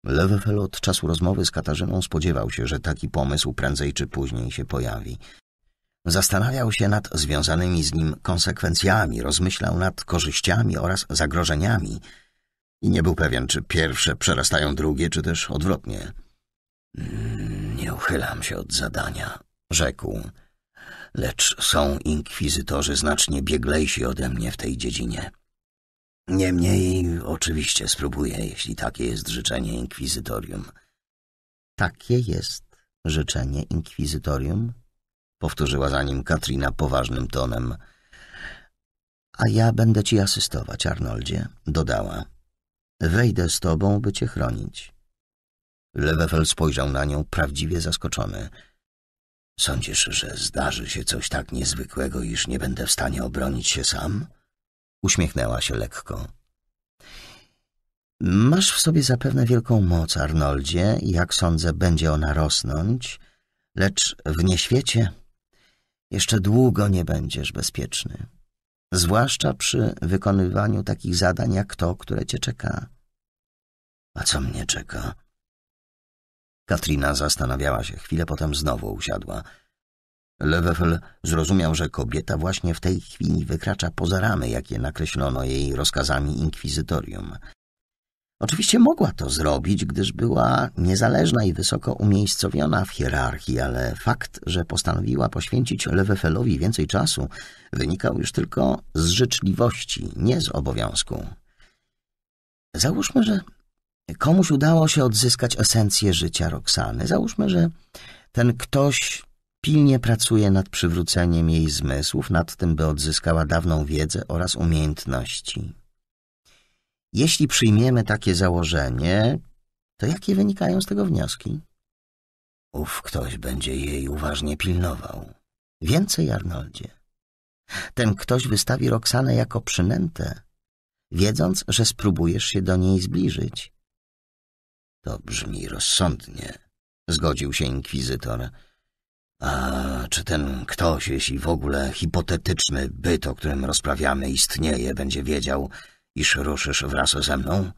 Lewefel od czasu rozmowy z Katarzyną spodziewał się, że taki pomysł prędzej czy później się pojawi. Zastanawiał się nad związanymi z nim konsekwencjami, rozmyślał nad korzyściami oraz zagrożeniami i nie był pewien, czy pierwsze przerastają drugie, czy też odwrotnie. Mm, nie uchylam się od zadania, rzekł, lecz są inkwizytorzy znacznie bieglejsi ode mnie w tej dziedzinie. Niemniej oczywiście spróbuję, jeśli takie jest życzenie inkwizytorium. Takie jest życzenie inkwizytorium? powtórzyła za nim Katrina poważnym tonem. A ja będę ci asystować, Arnoldzie, dodała. Wejdę z tobą, by cię chronić. Lewefel spojrzał na nią prawdziwie zaskoczony. Sądzisz, że zdarzy się coś tak niezwykłego, iż nie będę w stanie obronić się sam? Uśmiechnęła się lekko. Masz w sobie zapewne wielką moc, Arnoldzie, jak sądzę, będzie ona rosnąć, lecz w nieświecie jeszcze długo nie będziesz bezpieczny. Zwłaszcza przy wykonywaniu takich zadań jak to, które cię czeka. A co mnie czeka? Katrina zastanawiała się chwilę, potem znowu usiadła. Lewefel zrozumiał, że kobieta właśnie w tej chwili wykracza poza ramy, jakie nakreślono jej rozkazami inkwizytorium. Oczywiście mogła to zrobić, gdyż była niezależna i wysoko umiejscowiona w hierarchii, ale fakt, że postanowiła poświęcić Lewefelowi więcej czasu, wynikał już tylko z życzliwości, nie z obowiązku. Załóżmy, że komuś udało się odzyskać esencję życia Roxany. Załóżmy, że ten ktoś pilnie pracuje nad przywróceniem jej zmysłów, nad tym, by odzyskała dawną wiedzę oraz umiejętności. Jeśli przyjmiemy takie założenie, to jakie wynikają z tego wnioski? Ów ktoś będzie jej uważnie pilnował. Więcej, Arnoldzie. Ten ktoś wystawi Roxanę jako przynętę, wiedząc, że spróbujesz się do niej zbliżyć. To brzmi rozsądnie, zgodził się inkwizytor. A czy ten ktoś, jeśli w ogóle hipotetyczny byt, o którym rozprawiamy, istnieje, będzie wiedział, iż ruszysz wraz ze mną?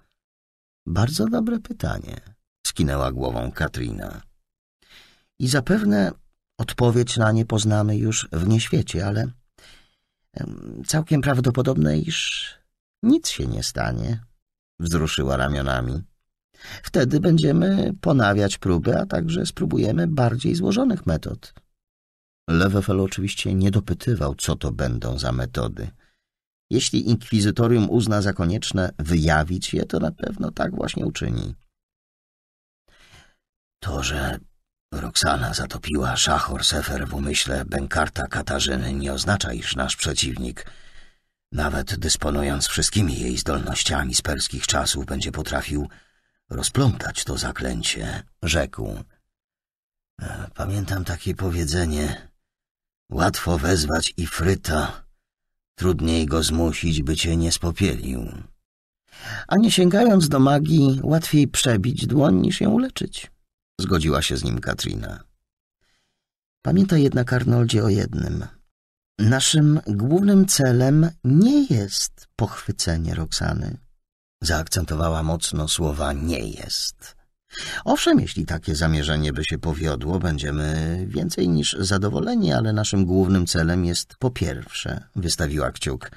Bardzo dobre pytanie, skinęła głową Katrina. I zapewne odpowiedź na nie poznamy już w nieświecie, ale całkiem prawdopodobne, iż nic się nie stanie, wzruszyła ramionami. Wtedy będziemy ponawiać próby, a także spróbujemy bardziej złożonych metod. Lewefel oczywiście nie dopytywał, co to będą za metody – jeśli inkwizytorium uzna za konieczne wyjawić je, to na pewno tak właśnie uczyni. To, że Roxana zatopiła Szachor Sefer w umyśle Benkarta Katarzyny nie oznacza, iż nasz przeciwnik, nawet dysponując wszystkimi jej zdolnościami z perskich czasów, będzie potrafił rozplątać to zaklęcie, rzekł. E, pamiętam takie powiedzenie: łatwo wezwać ifryta, Trudniej go zmusić, by cię nie spopielił. A nie sięgając do magii, łatwiej przebić dłoń niż ją uleczyć. Zgodziła się z nim Katrina. Pamiętaj jednak, Arnoldzie, o jednym. Naszym głównym celem nie jest pochwycenie Roxany. Zaakcentowała mocno słowa nie jest. Owszem, jeśli takie zamierzenie by się powiodło, będziemy więcej niż zadowoleni, ale naszym głównym celem jest po pierwsze, wystawiła kciuk,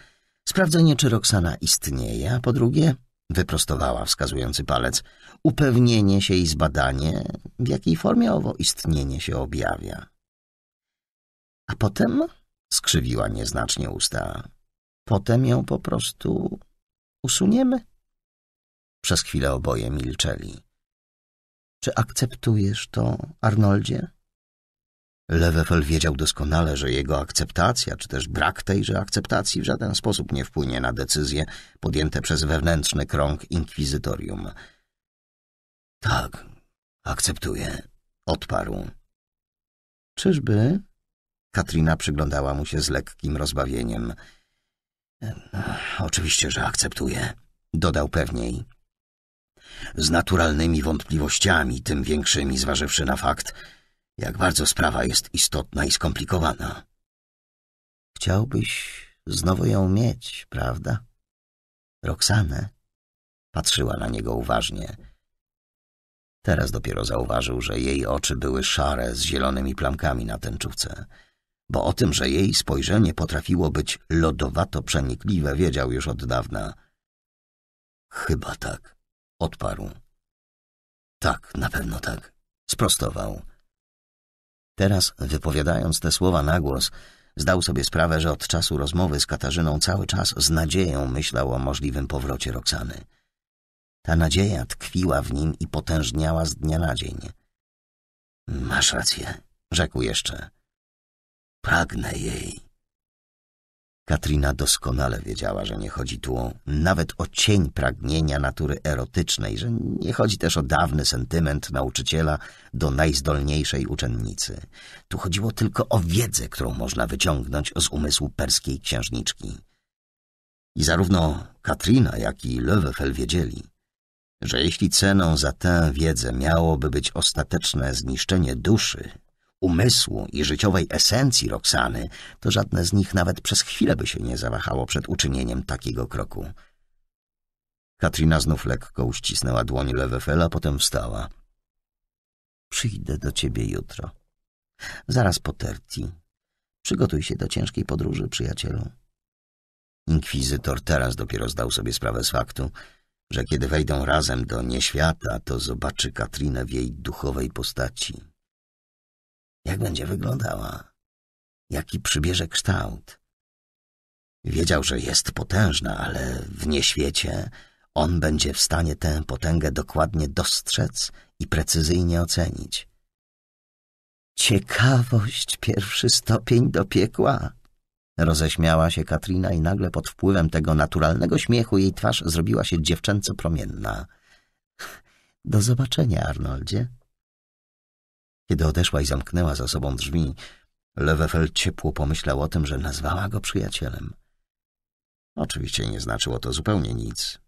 sprawdzenie, czy Roxana istnieje, a po drugie, wyprostowała wskazujący palec, upewnienie się i zbadanie, w jakiej formie owo istnienie się objawia. A potem skrzywiła nieznacznie usta. Potem ją po prostu usuniemy. Przez chwilę oboje milczeli. Czy akceptujesz to, Arnoldzie? Lewefel wiedział doskonale, że jego akceptacja, czy też brak tejże akceptacji w żaden sposób nie wpłynie na decyzje podjęte przez wewnętrzny krąg inkwizytorium. Tak, akceptuję, odparł. Czyżby? Katrina przyglądała mu się z lekkim rozbawieniem. Oczywiście, że akceptuję, dodał pewniej z naturalnymi wątpliwościami, tym większymi zważywszy na fakt, jak bardzo sprawa jest istotna i skomplikowana. Chciałbyś znowu ją mieć, prawda? Roxane Patrzyła na niego uważnie. Teraz dopiero zauważył, że jej oczy były szare z zielonymi plamkami na tęczówce, bo o tym, że jej spojrzenie potrafiło być lodowato przenikliwe, wiedział już od dawna. Chyba tak. Odparł. Tak, na pewno tak. Sprostował. Teraz, wypowiadając te słowa na głos, zdał sobie sprawę, że od czasu rozmowy z Katarzyną cały czas z nadzieją myślał o możliwym powrocie Roxany. Ta nadzieja tkwiła w nim i potężniała z dnia na dzień. Masz rację, rzekł jeszcze. Pragnę jej. Katrina doskonale wiedziała, że nie chodzi tu nawet o cień pragnienia natury erotycznej, że nie chodzi też o dawny sentyment nauczyciela do najzdolniejszej uczennicy. Tu chodziło tylko o wiedzę, którą można wyciągnąć z umysłu perskiej księżniczki. I zarówno Katrina, jak i Löwefel wiedzieli, że jeśli ceną za tę wiedzę miałoby być ostateczne zniszczenie duszy, umysłu i życiowej esencji Roxany, to żadne z nich nawet przez chwilę by się nie zawahało przed uczynieniem takiego kroku. Katrina znów lekko uścisnęła dłoń Lewefela, potem wstała. Przyjdę do ciebie jutro. Zaraz po Terti. Przygotuj się do ciężkiej podróży, przyjacielu. Inkwizytor teraz dopiero zdał sobie sprawę z faktu, że kiedy wejdą razem do nieświata, to zobaczy Katrinę w jej duchowej postaci. Jak będzie wyglądała? Jaki przybierze kształt? Wiedział, że jest potężna, ale w nieświecie on będzie w stanie tę potęgę dokładnie dostrzec i precyzyjnie ocenić. Ciekawość, pierwszy stopień do piekła! Roześmiała się Katrina i nagle pod wpływem tego naturalnego śmiechu jej twarz zrobiła się dziewczęco promienna. Do zobaczenia, Arnoldzie. Kiedy odeszła i zamknęła za sobą drzwi, Lewefel ciepło pomyślał o tym, że nazwała go przyjacielem. Oczywiście nie znaczyło to zupełnie nic.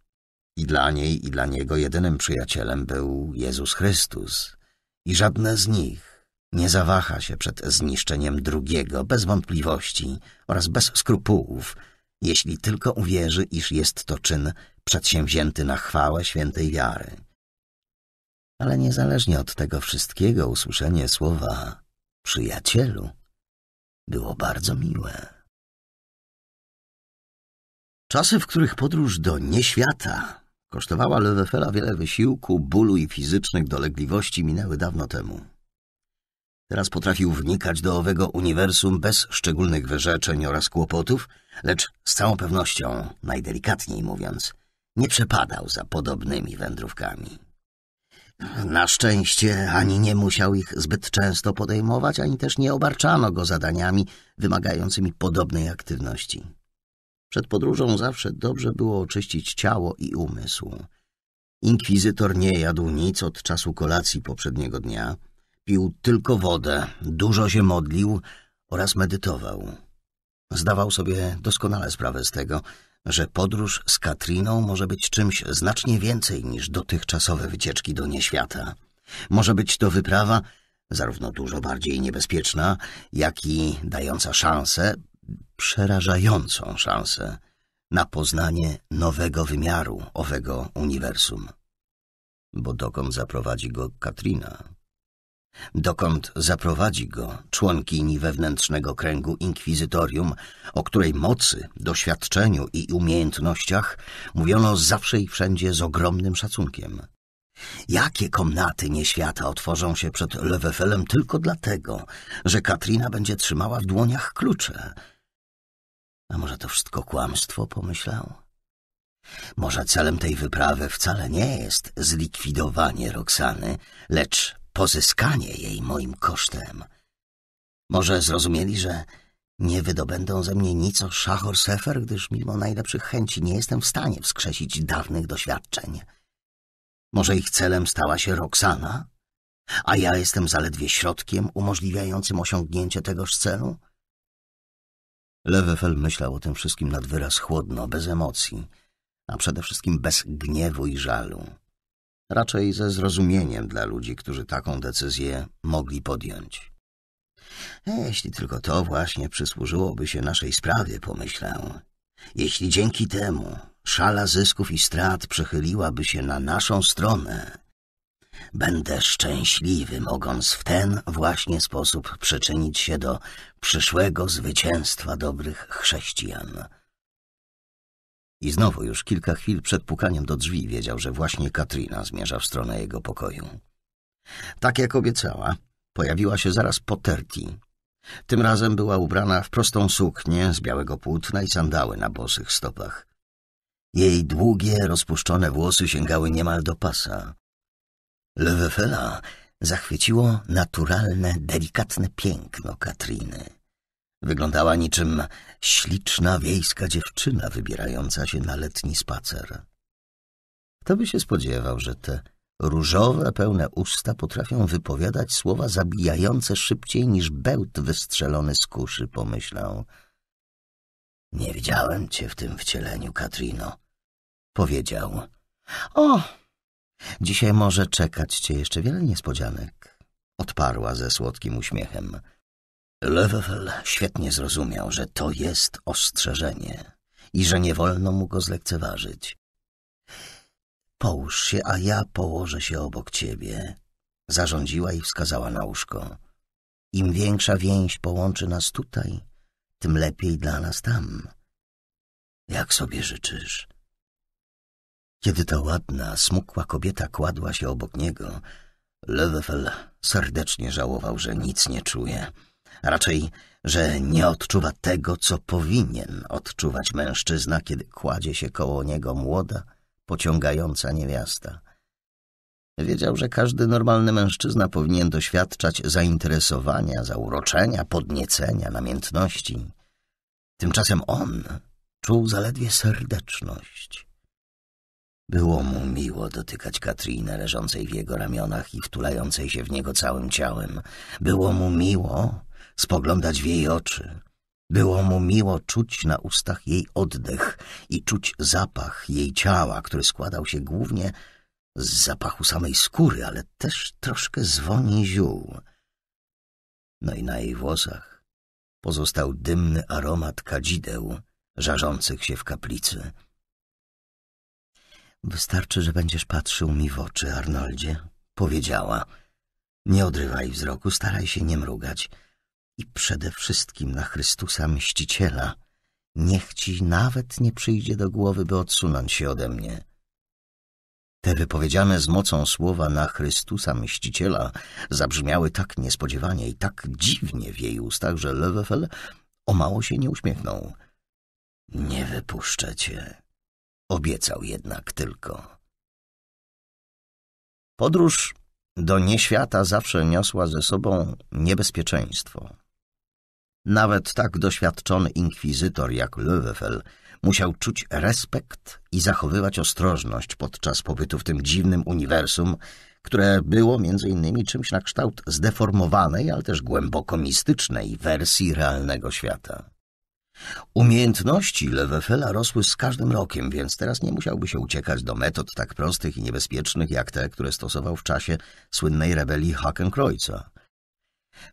I dla niej, i dla niego jedynym przyjacielem był Jezus Chrystus. I żadne z nich nie zawaha się przed zniszczeniem drugiego bez wątpliwości oraz bez skrupułów, jeśli tylko uwierzy, iż jest to czyn przedsięwzięty na chwałę świętej wiary ale niezależnie od tego wszystkiego usłyszenie słowa przyjacielu było bardzo miłe. Czasy, w których podróż do nieświata kosztowała Lewefela wiele wysiłku, bólu i fizycznych dolegliwości, minęły dawno temu. Teraz potrafił wnikać do owego uniwersum bez szczególnych wyrzeczeń oraz kłopotów, lecz z całą pewnością, najdelikatniej mówiąc, nie przepadał za podobnymi wędrówkami. Na szczęście ani nie musiał ich zbyt często podejmować, ani też nie obarczano go zadaniami wymagającymi podobnej aktywności. Przed podróżą zawsze dobrze było oczyścić ciało i umysł. Inkwizytor nie jadł nic od czasu kolacji poprzedniego dnia, pił tylko wodę, dużo się modlił oraz medytował. Zdawał sobie doskonale sprawę z tego, że podróż z Katriną może być czymś znacznie więcej niż dotychczasowe wycieczki do nieświata. Może być to wyprawa zarówno dużo bardziej niebezpieczna, jak i dająca szansę, przerażającą szansę, na poznanie nowego wymiaru owego uniwersum. Bo dokąd zaprowadzi go Katrina? dokąd zaprowadzi go członkini wewnętrznego kręgu inkwizytorium, o której mocy, doświadczeniu i umiejętnościach mówiono zawsze i wszędzie z ogromnym szacunkiem. Jakie komnaty nieświata otworzą się przed Lewefelem tylko dlatego, że Katrina będzie trzymała w dłoniach klucze? A może to wszystko kłamstwo, pomyślał? Może celem tej wyprawy wcale nie jest zlikwidowanie Roxany, lecz pozyskanie jej moim kosztem. Może zrozumieli, że nie wydobędą ze mnie nic o szachor sefer, gdyż mimo najlepszych chęci nie jestem w stanie wskrzesić dawnych doświadczeń. Może ich celem stała się Roxana, a ja jestem zaledwie środkiem umożliwiającym osiągnięcie tegoż celu? Lewefel myślał o tym wszystkim nad wyraz chłodno, bez emocji, a przede wszystkim bez gniewu i żalu raczej ze zrozumieniem dla ludzi, którzy taką decyzję mogli podjąć. E, jeśli tylko to właśnie przysłużyłoby się naszej sprawie, pomyślę. Jeśli dzięki temu szala zysków i strat przechyliłaby się na naszą stronę, będę szczęśliwy, mogąc w ten właśnie sposób przyczynić się do przyszłego zwycięstwa dobrych chrześcijan. I znowu już kilka chwil przed pukaniem do drzwi wiedział, że właśnie Katrina zmierza w stronę jego pokoju. Tak jak obiecała, pojawiła się zaraz po Terti. Tym razem była ubrana w prostą suknię z białego płótna i sandały na bosych stopach. Jej długie, rozpuszczone włosy sięgały niemal do pasa. Lewefela zachwyciło naturalne, delikatne piękno Katriny. Wyglądała niczym śliczna wiejska dziewczyna wybierająca się na letni spacer. Kto by się spodziewał, że te różowe, pełne usta potrafią wypowiadać słowa zabijające szybciej niż bełt wystrzelony z kuszy, pomyślał. Nie widziałem cię w tym wcieleniu, Katrino, powiedział. O, dzisiaj może czekać cię jeszcze wiele niespodzianek, odparła ze słodkim uśmiechem. Lewewel świetnie zrozumiał, że to jest ostrzeżenie i że nie wolno mu go zlekceważyć. Połóż się, a ja położę się obok ciebie, zarządziła i wskazała na łóżko. Im większa więź połączy nas tutaj, tym lepiej dla nas tam. Jak sobie życzysz? Kiedy ta ładna, smukła kobieta kładła się obok niego, Lewefel serdecznie żałował, że nic nie czuje raczej, że nie odczuwa tego, co powinien odczuwać mężczyzna, kiedy kładzie się koło niego młoda, pociągająca niewiasta. Wiedział, że każdy normalny mężczyzna powinien doświadczać zainteresowania, zauroczenia, podniecenia, namiętności. Tymczasem on czuł zaledwie serdeczność. Było mu miło dotykać Katriny leżącej w jego ramionach i wtulającej się w niego całym ciałem. Było mu miło spoglądać w jej oczy. Było mu miło czuć na ustach jej oddech i czuć zapach jej ciała, który składał się głównie z zapachu samej skóry, ale też troszkę zwoni ziół. No i na jej włosach pozostał dymny aromat kadzideł żarzących się w kaplicy. Wystarczy, że będziesz patrzył mi w oczy, Arnoldzie, powiedziała. Nie odrywaj wzroku, staraj się nie mrugać i przede wszystkim na Chrystusa Mściciela. Niech ci nawet nie przyjdzie do głowy, by odsunąć się ode mnie. Te wypowiedziane z mocą słowa na Chrystusa Mściciela zabrzmiały tak niespodziewanie i tak dziwnie w jej ustach, że Lewefel o mało się nie uśmiechnął. Nie wypuszczę cię. Obiecał jednak tylko. Podróż do nieświata zawsze niosła ze sobą niebezpieczeństwo. Nawet tak doświadczony inkwizytor jak Löwefel musiał czuć respekt i zachowywać ostrożność podczas pobytu w tym dziwnym uniwersum, które było między innymi czymś na kształt zdeformowanej, ale też głęboko mistycznej wersji realnego świata. Umiejętności Lewefela rosły z każdym rokiem, więc teraz nie musiałby się uciekać do metod tak prostych i niebezpiecznych jak te, które stosował w czasie słynnej rebelii Hakenkreuza.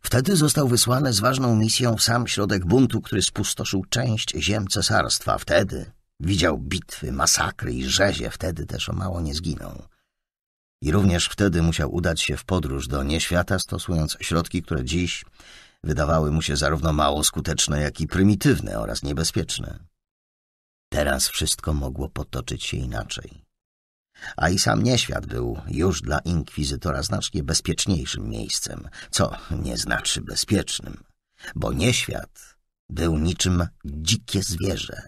Wtedy został wysłany z ważną misją w sam środek buntu, który spustoszył część ziem cesarstwa. Wtedy widział bitwy, masakry i rzezie, wtedy też o mało nie zginął. I również wtedy musiał udać się w podróż do nieświata, stosując środki, które dziś wydawały mu się zarówno mało skuteczne, jak i prymitywne oraz niebezpieczne. Teraz wszystko mogło potoczyć się inaczej. A i sam nieświat był już dla inkwizytora znacznie bezpieczniejszym miejscem, co nie znaczy bezpiecznym, bo nieświat był niczym dzikie zwierzę.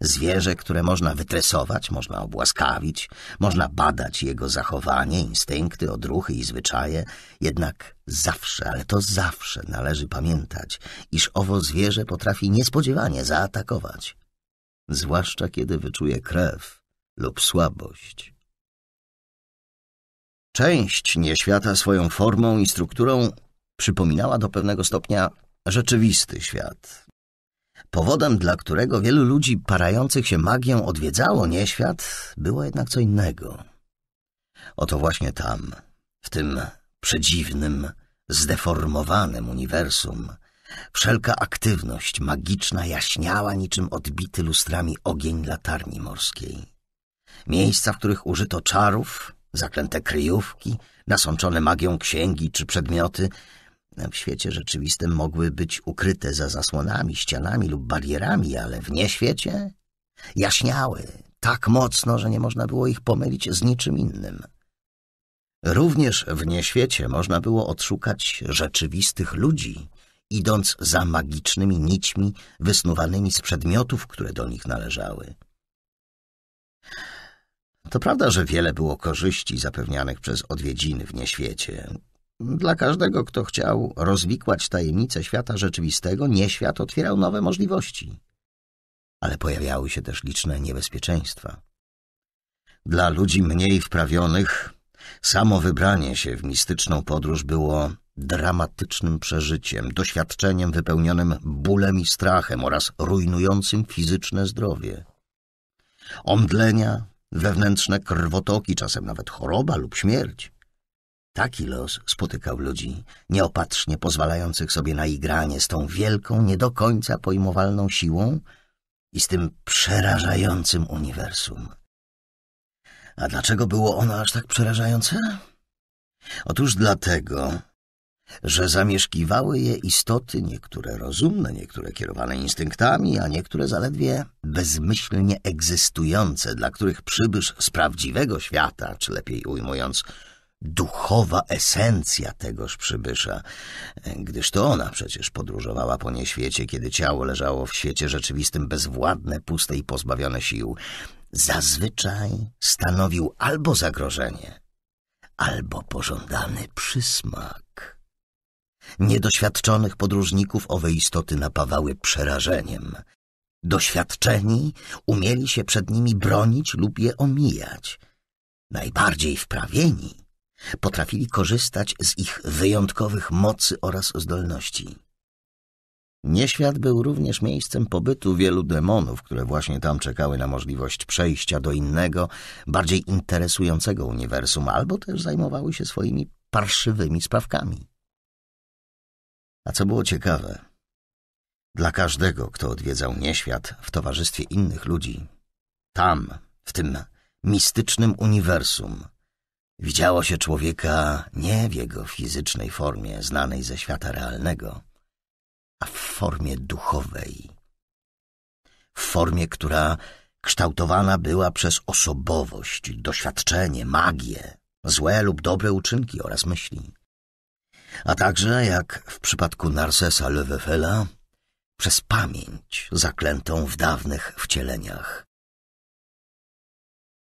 Zwierzę, które można wytresować, można obłaskawić, można badać jego zachowanie, instynkty, odruchy i zwyczaje. Jednak zawsze, ale to zawsze należy pamiętać, iż owo zwierzę potrafi niespodziewanie zaatakować. Zwłaszcza kiedy wyczuje krew lub słabość. Część nieświata swoją formą i strukturą przypominała do pewnego stopnia rzeczywisty świat. Powodem, dla którego wielu ludzi parających się magią odwiedzało nieświat, było jednak co innego. Oto właśnie tam, w tym przedziwnym, zdeformowanym uniwersum, wszelka aktywność magiczna jaśniała niczym odbity lustrami ogień latarni morskiej. Miejsca, w których użyto czarów, zaklęte kryjówki, nasączone magią księgi czy przedmioty w świecie rzeczywistym mogły być ukryte za zasłonami, ścianami lub barierami, ale w nieświecie jaśniały tak mocno, że nie można było ich pomylić z niczym innym. Również w nieświecie można było odszukać rzeczywistych ludzi, idąc za magicznymi nićmi wysnuwanymi z przedmiotów, które do nich należały. To prawda, że wiele było korzyści zapewnianych przez odwiedziny w nieświecie. Dla każdego, kto chciał rozwikłać tajemnice świata rzeczywistego, nieświat otwierał nowe możliwości. Ale pojawiały się też liczne niebezpieczeństwa. Dla ludzi mniej wprawionych samo wybranie się w mistyczną podróż było dramatycznym przeżyciem, doświadczeniem wypełnionym bólem i strachem oraz rujnującym fizyczne zdrowie. Omdlenia, wewnętrzne krwotoki, czasem nawet choroba lub śmierć. Taki los spotykał ludzi nieopatrznie pozwalających sobie na igranie z tą wielką, nie do końca pojmowalną siłą i z tym przerażającym uniwersum. A dlaczego było ono aż tak przerażające? Otóż dlatego, że zamieszkiwały je istoty, niektóre rozumne, niektóre kierowane instynktami, a niektóre zaledwie bezmyślnie egzystujące, dla których przybysz z prawdziwego świata, czy lepiej ujmując, duchowa esencja tegoż przybysza, gdyż to ona przecież podróżowała po nieświecie, kiedy ciało leżało w świecie rzeczywistym bezwładne, puste i pozbawione sił, zazwyczaj stanowił albo zagrożenie, albo pożądany przysmak. Niedoświadczonych podróżników owe istoty napawały przerażeniem. Doświadczeni umieli się przed nimi bronić lub je omijać. Najbardziej wprawieni potrafili korzystać z ich wyjątkowych mocy oraz zdolności. Nieświat był również miejscem pobytu wielu demonów, które właśnie tam czekały na możliwość przejścia do innego, bardziej interesującego uniwersum, albo też zajmowały się swoimi parszywymi sprawkami. A co było ciekawe, dla każdego, kto odwiedzał nieświat w towarzystwie innych ludzi, tam, w tym mistycznym uniwersum, widziało się człowieka nie w jego fizycznej formie znanej ze świata realnego, a w formie duchowej. W formie, która kształtowana była przez osobowość, doświadczenie, magię, złe lub dobre uczynki oraz myśli a także, jak w przypadku Narsesa Lewefela, przez pamięć zaklętą w dawnych wcieleniach.